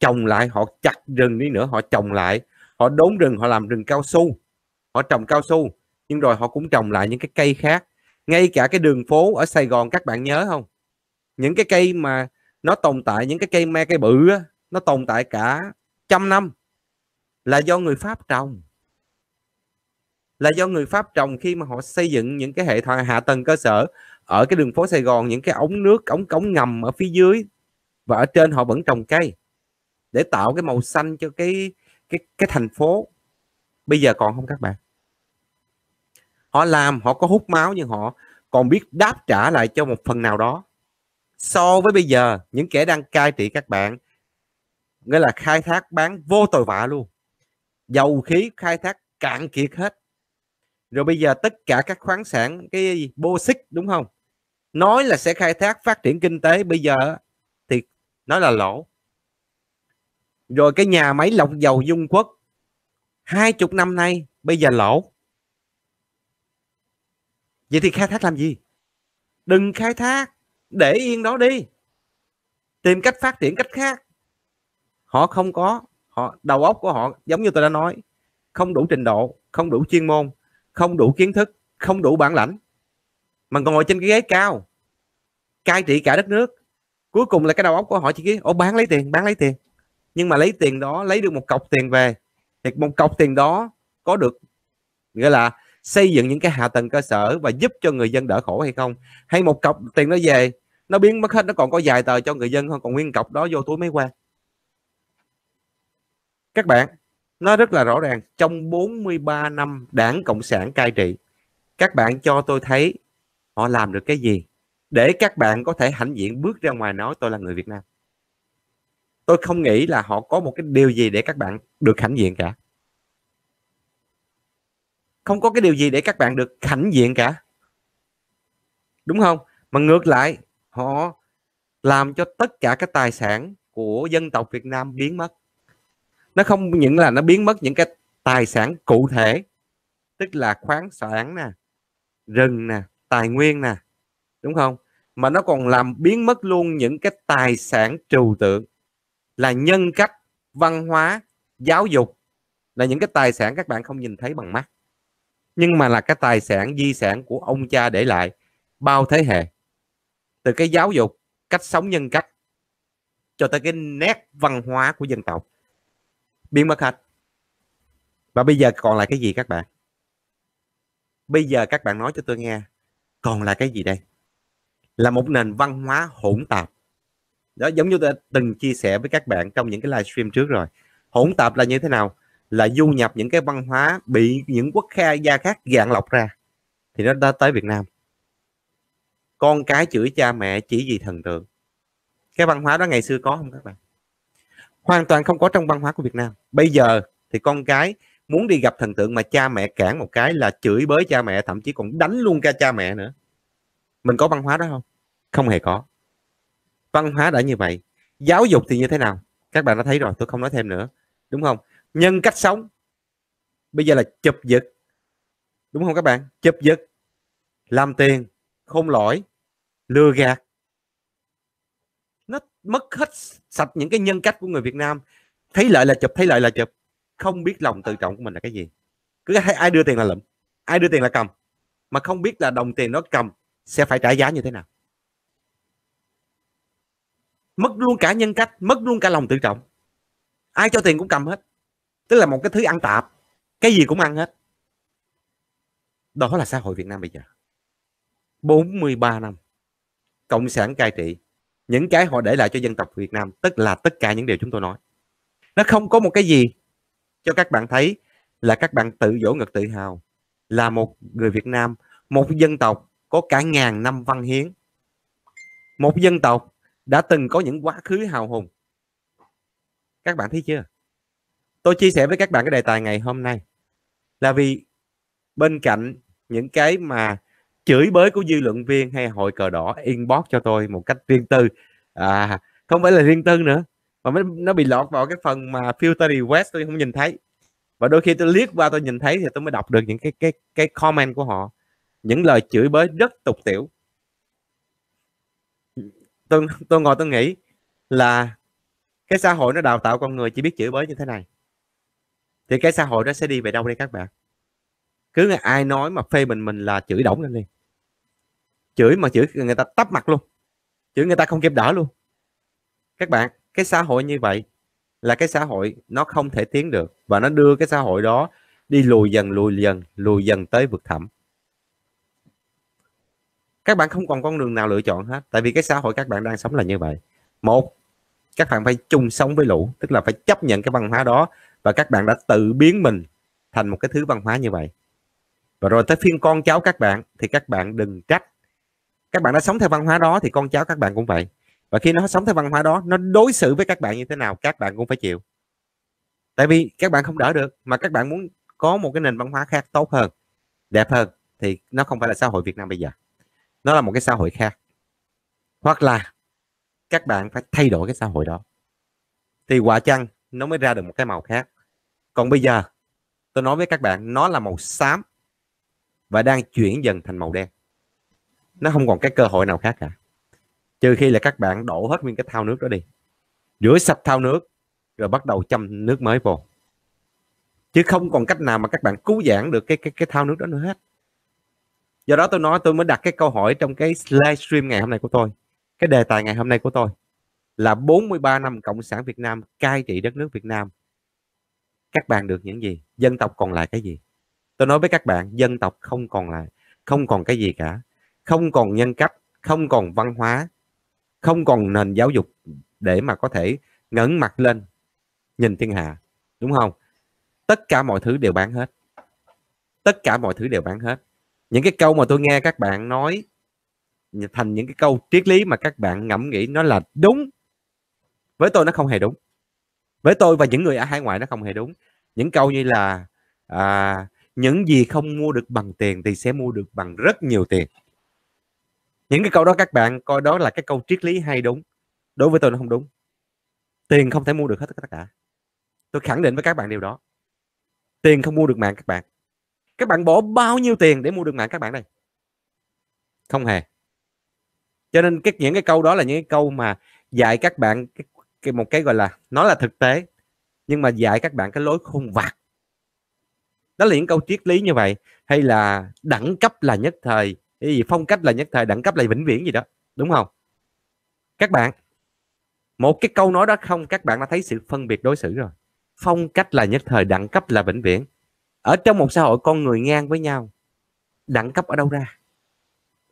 trồng lại họ chặt rừng đi nữa họ trồng lại họ đốn rừng họ làm rừng cao su họ trồng cao su nhưng rồi họ cũng trồng lại những cái cây khác ngay cả cái đường phố ở Sài Gòn các bạn nhớ không những cái cây mà nó tồn tại những cái cây me cây bự á, nó tồn tại cả trăm năm là do người Pháp trồng là do người Pháp trồng khi mà họ xây dựng những cái hệ thoại hạ tầng cơ sở ở cái đường phố Sài Gòn những cái ống nước ống cống ngầm ở phía dưới và ở trên họ vẫn trồng cây để tạo cái màu xanh cho cái cái cái thành phố bây giờ còn không các bạn họ làm họ có hút máu nhưng họ còn biết đáp trả lại cho một phần nào đó so với bây giờ những kẻ đang cai trị các bạn nghĩa là khai thác bán vô tội vạ luôn dầu khí khai thác cạn kiệt hết rồi bây giờ tất cả các khoáng sản cái gì bosic đúng không nói là sẽ khai thác phát triển kinh tế bây giờ thì nó là lỗ rồi cái nhà máy lọc dầu dung quốc hai chục năm nay bây giờ lỗ vậy thì khai thác làm gì đừng khai thác để yên đó đi tìm cách phát triển cách khác họ không có họ đầu óc của họ giống như tôi đã nói không đủ trình độ không đủ chuyên môn không đủ kiến thức không đủ bản lãnh mà ngồi trên cái ghế cao cai trị cả đất nước cuối cùng là cái đầu óc của họ chỉ cái ô bán lấy tiền bán lấy tiền nhưng mà lấy tiền đó lấy được một cọc tiền về thì một cọc tiền đó có được nghĩa là xây dựng những cái hạ tầng cơ sở và giúp cho người dân đỡ khổ hay không hay một cọc tiền nó về nó biến mất hết nó còn có vài tờ cho người dân không còn nguyên cọc đó vô túi mấy qua? các bạn nó rất là rõ ràng trong 43 năm đảng cộng sản cai trị các bạn cho tôi thấy họ làm được cái gì để các bạn có thể hãnh diện bước ra ngoài nói tôi là người Việt Nam tôi không nghĩ là họ có một cái điều gì để các bạn được hãnh diện cả không có cái điều gì để các bạn được hãnh diện cả đúng không mà ngược lại họ làm cho tất cả các tài sản của dân tộc Việt Nam biến mất nó không những là nó biến mất những cái tài sản cụ thể tức là khoáng sản nè rừng nè tài nguyên nè đúng không mà nó còn làm biến mất luôn những cái tài sản trừu tượng là nhân cách văn hóa giáo dục là những cái tài sản các bạn không nhìn thấy bằng mắt nhưng mà là cái tài sản di sản của ông cha để lại bao thế hệ từ cái giáo dục cách sống nhân cách cho tới cái nét văn hóa của dân tộc biến mất hết và bây giờ còn lại cái gì các bạn bây giờ các bạn nói cho tôi nghe còn là cái gì đây là một nền văn hóa hỗn tạp đó giống như tôi từng chia sẻ với các bạn trong những cái livestream trước rồi hỗn tạp là như thế nào là du nhập những cái văn hóa bị những quốc kha gia khác dạng lọc ra thì nó đã tới Việt Nam con cái chửi cha mẹ chỉ vì thần tượng cái văn hóa đó ngày xưa có không các bạn hoàn toàn không có trong văn hóa của Việt Nam bây giờ thì con cái muốn đi gặp thần tượng mà cha mẹ cản một cái là chửi bới cha mẹ thậm chí còn đánh luôn cả cha mẹ nữa mình có văn hóa đó không không hề có văn hóa đã như vậy giáo dục thì như thế nào các bạn đã thấy rồi tôi không nói thêm nữa đúng không nhân cách sống bây giờ là chụp giật đúng không các bạn chụp giật làm tiền không lỗi lừa gạt mất hết sạch những cái nhân cách của người Việt Nam thấy lợi là chụp thấy lợi là chụp không biết lòng tự trọng của mình là cái gì cứ thấy ai đưa tiền là lụm ai đưa tiền là cầm mà không biết là đồng tiền nó cầm sẽ phải trả giá như thế nào mất luôn cả nhân cách mất luôn cả lòng tự trọng ai cho tiền cũng cầm hết tức là một cái thứ ăn tạp cái gì cũng ăn hết đó là xã hội Việt Nam bây giờ 43 năm cộng sản cai trị những cái họ để lại cho dân tộc Việt Nam tức là tất cả những điều chúng tôi nói nó không có một cái gì cho các bạn thấy là các bạn tự dỗ ngực tự hào là một người Việt Nam một dân tộc có cả ngàn năm văn hiến một dân tộc đã từng có những quá khứ hào hùng các bạn thấy chưa tôi chia sẻ với các bạn cái đề tài ngày hôm nay là vì bên cạnh những cái mà chửi bới của dư luận viên hay hội cờ đỏ inbox cho tôi một cách riêng tư à không phải là riêng tư nữa mà nó bị lọt vào cái phần mà filter request tôi không nhìn thấy và đôi khi tôi liếc qua tôi nhìn thấy thì tôi mới đọc được những cái cái cái comment của họ những lời chửi bới rất tục tiểu tôi tôi ngồi tôi nghĩ là cái xã hội nó đào tạo con người chỉ biết chửi bới như thế này thì cái xã hội nó sẽ đi về đâu đây các bạn cứ ai nói mà phê bình mình là chửi đổng lên liền chửi mà chửi người ta tắp mặt luôn chửi người ta không kịp đỡ luôn các bạn cái xã hội như vậy là cái xã hội nó không thể tiến được và nó đưa cái xã hội đó đi lùi dần lùi dần lùi dần tới vực thẳm các bạn không còn con đường nào lựa chọn hết tại vì cái xã hội các bạn đang sống là như vậy một các bạn phải chung sống với lũ tức là phải chấp nhận cái văn hóa đó và các bạn đã tự biến mình thành một cái thứ văn hóa như vậy và rồi tới phiên con cháu các bạn thì các bạn đừng trách các bạn đã sống theo văn hóa đó thì con cháu các bạn cũng vậy và khi nó sống theo văn hóa đó nó đối xử với các bạn như thế nào các bạn cũng phải chịu tại vì các bạn không đỡ được mà các bạn muốn có một cái nền văn hóa khác tốt hơn đẹp hơn thì nó không phải là xã hội Việt Nam bây giờ nó là một cái xã hội khác hoặc là các bạn phải thay đổi cái xã hội đó thì quả chăng nó mới ra được một cái màu khác còn bây giờ tôi nói với các bạn nó là màu xám và đang chuyển dần thành màu đen nó không còn cái cơ hội nào khác cả trừ khi là các bạn đổ hết nguyên cái thao nước đó đi rửa sạch thao nước rồi bắt đầu châm nước mới vô chứ không còn cách nào mà các bạn cứu giãn được cái cái cái thao nước đó nữa hết do đó tôi nói tôi mới đặt cái câu hỏi trong cái livestream ngày hôm nay của tôi cái đề tài ngày hôm nay của tôi là 43 năm cộng sản Việt Nam cai trị đất nước Việt Nam các bạn được những gì dân tộc còn lại cái gì tôi nói với các bạn dân tộc không còn lại không còn cái gì cả không còn nhân cách không còn văn hóa không còn nền giáo dục để mà có thể ngẩng mặt lên nhìn thiên hạ đúng không tất cả mọi thứ đều bán hết tất cả mọi thứ đều bán hết những cái câu mà tôi nghe các bạn nói thành những cái câu triết lý mà các bạn ngẫm nghĩ nó là đúng với tôi nó không hề đúng với tôi và những người ở hải ngoại nó không hề đúng những câu như là à, những gì không mua được bằng tiền thì sẽ mua được bằng rất nhiều tiền những cái câu đó các bạn coi đó là cái câu triết lý hay đúng đối với tôi nó không đúng tiền không thể mua được hết tất cả tôi khẳng định với các bạn điều đó tiền không mua được mạng các bạn các bạn bỏ bao nhiêu tiền để mua được mạng các bạn đây không hề cho nên cái những cái câu đó là những cái câu mà dạy các bạn cái, cái một cái gọi là nó là thực tế nhưng mà dạy các bạn cái lối khôn vặt đó là những câu triết lý như vậy hay là đẳng cấp là nhất thời cái gì phong cách là nhất thời đẳng cấp là vĩnh viễn gì đó đúng không các bạn một cái câu nói đó không các bạn đã thấy sự phân biệt đối xử rồi phong cách là nhất thời đẳng cấp là vĩnh viễn ở trong một xã hội con người ngang với nhau đẳng cấp ở đâu ra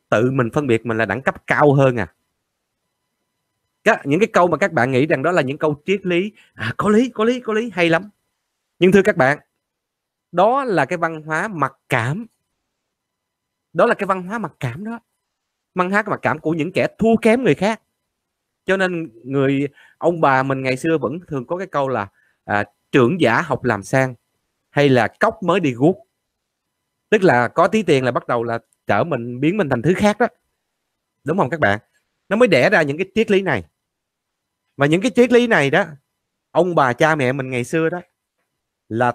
tự mình phân biệt mình là đẳng cấp cao hơn à các, những cái câu mà các bạn nghĩ rằng đó là những câu triết lý à, có lý có lý có lý hay lắm nhưng thưa các bạn đó là cái văn hóa mặc cảm đó là cái văn hóa mặc cảm đó văn hóa mặc cảm của những kẻ thua kém người khác cho nên người ông bà mình ngày xưa vẫn thường có cái câu là à, trưởng giả học làm sang hay là cốc mới đi guốc tức là có tí tiền là bắt đầu là trở mình biến mình thành thứ khác đó đúng không các bạn nó mới đẻ ra những cái triết lý này mà những cái triết lý này đó ông bà cha mẹ mình ngày xưa đó là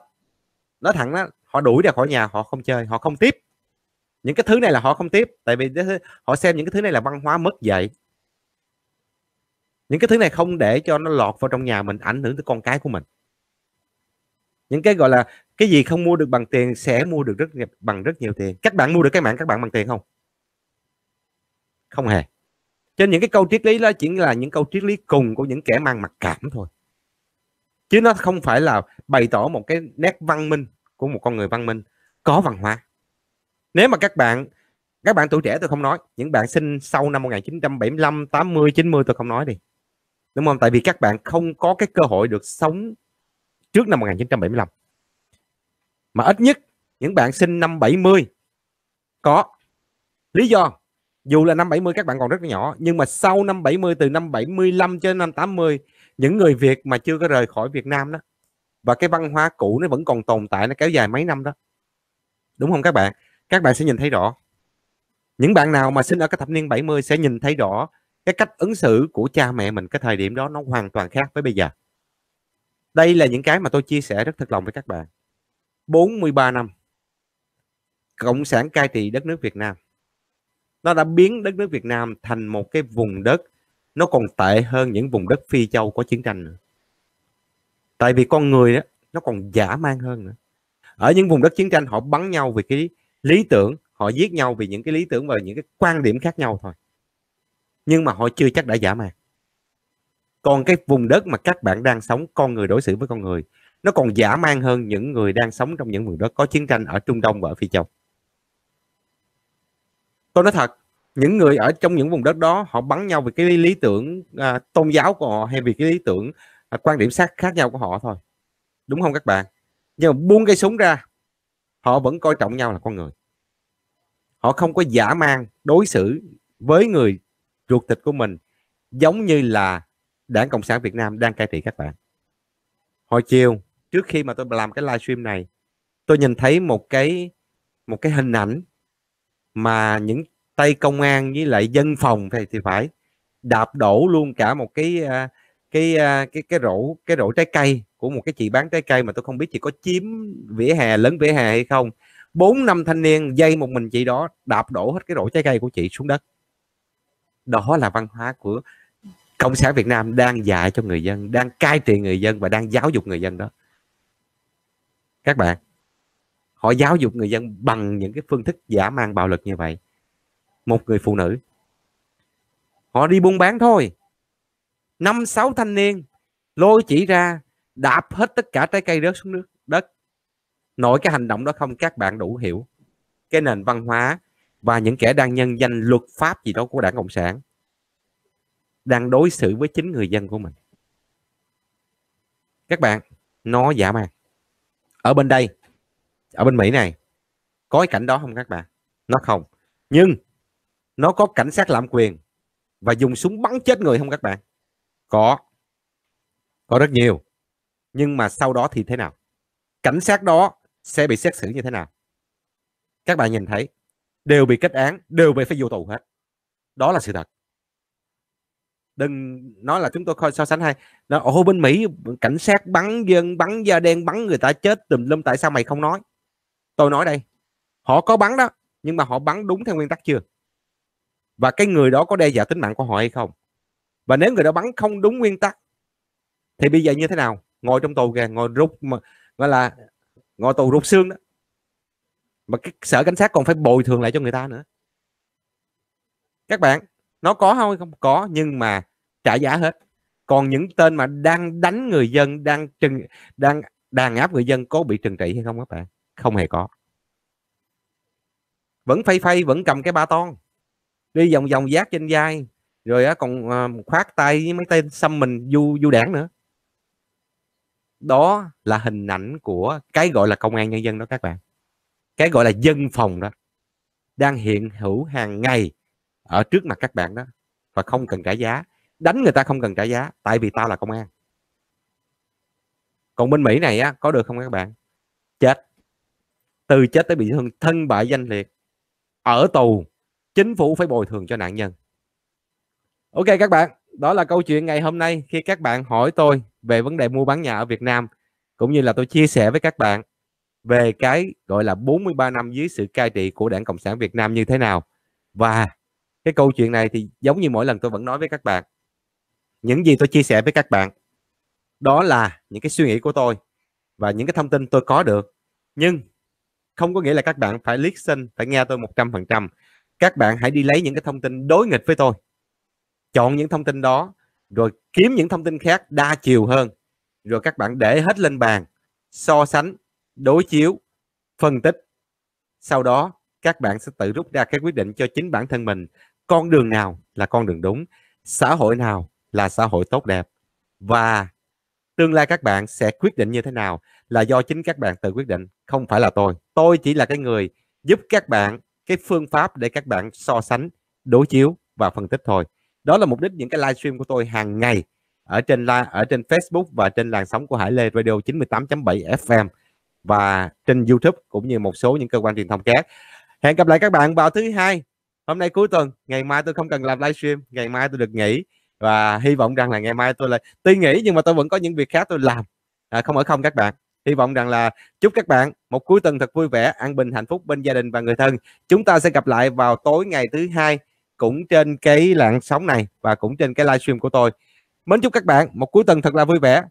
nó thẳng đó họ đuổi ra khỏi nhà họ không chơi họ không tiếp những cái thứ này là họ không tiếp tại vì họ xem những cái thứ này là văn hóa mất dạy những cái thứ này không để cho nó lọt vào trong nhà mình ảnh hưởng tới con cái của mình những cái gọi là cái gì không mua được bằng tiền sẽ mua được rất bằng rất nhiều tiền các bạn mua được cái mạng các bạn bằng tiền không không hề trên những cái câu triết lý đó chỉ là những câu triết lý cùng của những kẻ mang mặc cảm thôi chứ nó không phải là bày tỏ một cái nét văn minh của một con người văn minh có văn hóa nếu mà các bạn các bạn tuổi trẻ tôi không nói những bạn sinh sau năm 1975 80 90 tôi không nói đi đúng không tại vì các bạn không có cái cơ hội được sống trước năm 1975 mà ít nhất những bạn sinh năm 70 có lý do dù là năm 70 các bạn còn rất nhỏ nhưng mà sau năm 70 từ năm 75 cho năm 80 những người Việt mà chưa có rời khỏi Việt Nam đó và cái văn hóa cũ nó vẫn còn tồn tại nó kéo dài mấy năm đó đúng không các bạn các bạn sẽ nhìn thấy rõ những bạn nào mà sinh ở cái thập niên 70 sẽ nhìn thấy rõ cái cách ứng xử của cha mẹ mình cái thời điểm đó nó hoàn toàn khác với bây giờ đây là những cái mà tôi chia sẻ rất thật lòng với các bạn 43 năm cộng sản cai trị đất nước Việt Nam nó đã biến đất nước Việt Nam thành một cái vùng đất nó còn tệ hơn những vùng đất phi châu có chiến tranh nữa tại vì con người đó nó còn giả man hơn nữa ở những vùng đất chiến tranh họ bắn nhau vì cái lý tưởng họ giết nhau vì những cái lý tưởng và những cái quan điểm khác nhau thôi nhưng mà họ chưa chắc đã giả man còn cái vùng đất mà các bạn đang sống con người đối xử với con người nó còn giả man hơn những người đang sống trong những vùng đất có chiến tranh ở trung đông và ở phi châu tôi nói thật những người ở trong những vùng đất đó họ bắn nhau vì cái lý tưởng à, tôn giáo của họ hay vì cái lý tưởng à, quan điểm khác khác nhau của họ thôi đúng không các bạn nhưng mà buông cây súng ra họ vẫn coi trọng nhau là con người họ không có giả mang đối xử với người ruột thịt của mình giống như là đảng cộng sản việt nam đang cai trị các bạn hồi chiều trước khi mà tôi làm cái livestream này tôi nhìn thấy một cái một cái hình ảnh mà những tay công an với lại dân phòng thì phải đạp đổ luôn cả một cái à, cái cái à, cái, cái rổ cái rổ trái cây của một cái chị bán trái cây mà tôi không biết chị có chiếm vỉa hè lớn vỉa hè hay không bốn năm thanh niên dây một mình chị đó đạp đổ hết cái rổ trái cây của chị xuống đất đó là văn hóa của cộng sản việt nam đang dạy cho người dân đang cai trị người dân và đang giáo dục người dân đó các bạn họ giáo dục người dân bằng những cái phương thức giả mang bạo lực như vậy một người phụ nữ họ đi buôn bán thôi năm sáu thanh niên lôi chỉ ra đạp hết tất cả trái cây rớt xuống nước đất nổi cái hành động đó không các bạn đủ hiểu cái nền văn hóa và những kẻ đang nhân danh luật pháp gì đó của đảng cộng sản đang đối xử với chính người dân của mình các bạn nó giả man ở bên đây ở bên mỹ này có cái cảnh đó không các bạn nó không nhưng nó có cảnh sát lạm quyền và dùng súng bắn chết người không các bạn có có rất nhiều nhưng mà sau đó thì thế nào cảnh sát đó sẽ bị xét xử như thế nào các bạn nhìn thấy đều bị kết án đều bị phải vô tù hết đó là sự thật đừng nói là chúng tôi coi so sánh hay nó ở bên mỹ cảnh sát bắn dân bắn da đen bắn người ta chết tùm lum tại sao mày không nói tôi nói đây họ có bắn đó nhưng mà họ bắn đúng theo nguyên tắc chưa và cái người đó có đe dọa tính mạng của họ hay không và nếu người đó bắn không đúng nguyên tắc thì bây giờ như thế nào ngồi trong tù kìa ngồi rút mà gọi là ngồi tù rút xương đó mà cái sở cảnh sát còn phải bồi thường lại cho người ta nữa các bạn nó có không không có nhưng mà trả giá hết còn những tên mà đang đánh người dân đang trừng đang đàn áp người dân có bị trừng trị hay không các bạn không hề có vẫn phay phay vẫn cầm cái ba ton đi vòng vòng giác trên vai rồi còn ờ, khoát tay với mấy tên xăm mình du du đảng nữa đó là hình ảnh của cái gọi là công an nhân dân đó các bạn cái gọi là dân phòng đó đang hiện hữu hàng ngày ở trước mặt các bạn đó và không cần trả giá đánh người ta không cần trả giá tại vì tao là công an còn bên mỹ này á có được không các bạn chết từ chết tới bị thương thân bại danh liệt ở tù chính phủ phải bồi thường cho nạn nhân ok các bạn đó là câu chuyện ngày hôm nay khi các bạn hỏi tôi về vấn đề mua bán nhà ở Việt Nam cũng như là tôi chia sẻ với các bạn về cái gọi là 43 năm dưới sự cai trị của Đảng Cộng sản Việt Nam như thế nào và cái câu chuyện này thì giống như mỗi lần tôi vẫn nói với các bạn những gì tôi chia sẻ với các bạn đó là những cái suy nghĩ của tôi và những cái thông tin tôi có được nhưng không có nghĩa là các bạn phải listen phải nghe tôi 100% các bạn hãy đi lấy những cái thông tin đối nghịch với tôi chọn những thông tin đó rồi kiếm những thông tin khác đa chiều hơn rồi các bạn để hết lên bàn so sánh đối chiếu phân tích sau đó các bạn sẽ tự rút ra cái quyết định cho chính bản thân mình con đường nào là con đường đúng xã hội nào là xã hội tốt đẹp và tương lai các bạn sẽ quyết định như thế nào là do chính các bạn tự quyết định không phải là tôi tôi chỉ là cái người giúp các bạn cái phương pháp để các bạn so sánh đối chiếu và phân tích thôi đó là mục đích những cái livestream của tôi hàng ngày ở trên la ở trên Facebook và trên làn sóng của Hải Lê Radio 98.7 FM và trên YouTube cũng như một số những cơ quan truyền thông khác. Hẹn gặp lại các bạn vào thứ hai. Hôm nay cuối tuần, ngày mai tôi không cần làm livestream, ngày mai tôi được nghỉ và hy vọng rằng là ngày mai tôi lại tuy nghỉ nhưng mà tôi vẫn có những việc khác tôi làm. À, không ở không các bạn. Hy vọng rằng là chúc các bạn một cuối tuần thật vui vẻ, an bình, hạnh phúc bên gia đình và người thân. Chúng ta sẽ gặp lại vào tối ngày thứ hai cũng trên cái làn sóng này và cũng trên cái livestream của tôi mến chúc các bạn một cuối tuần thật là vui vẻ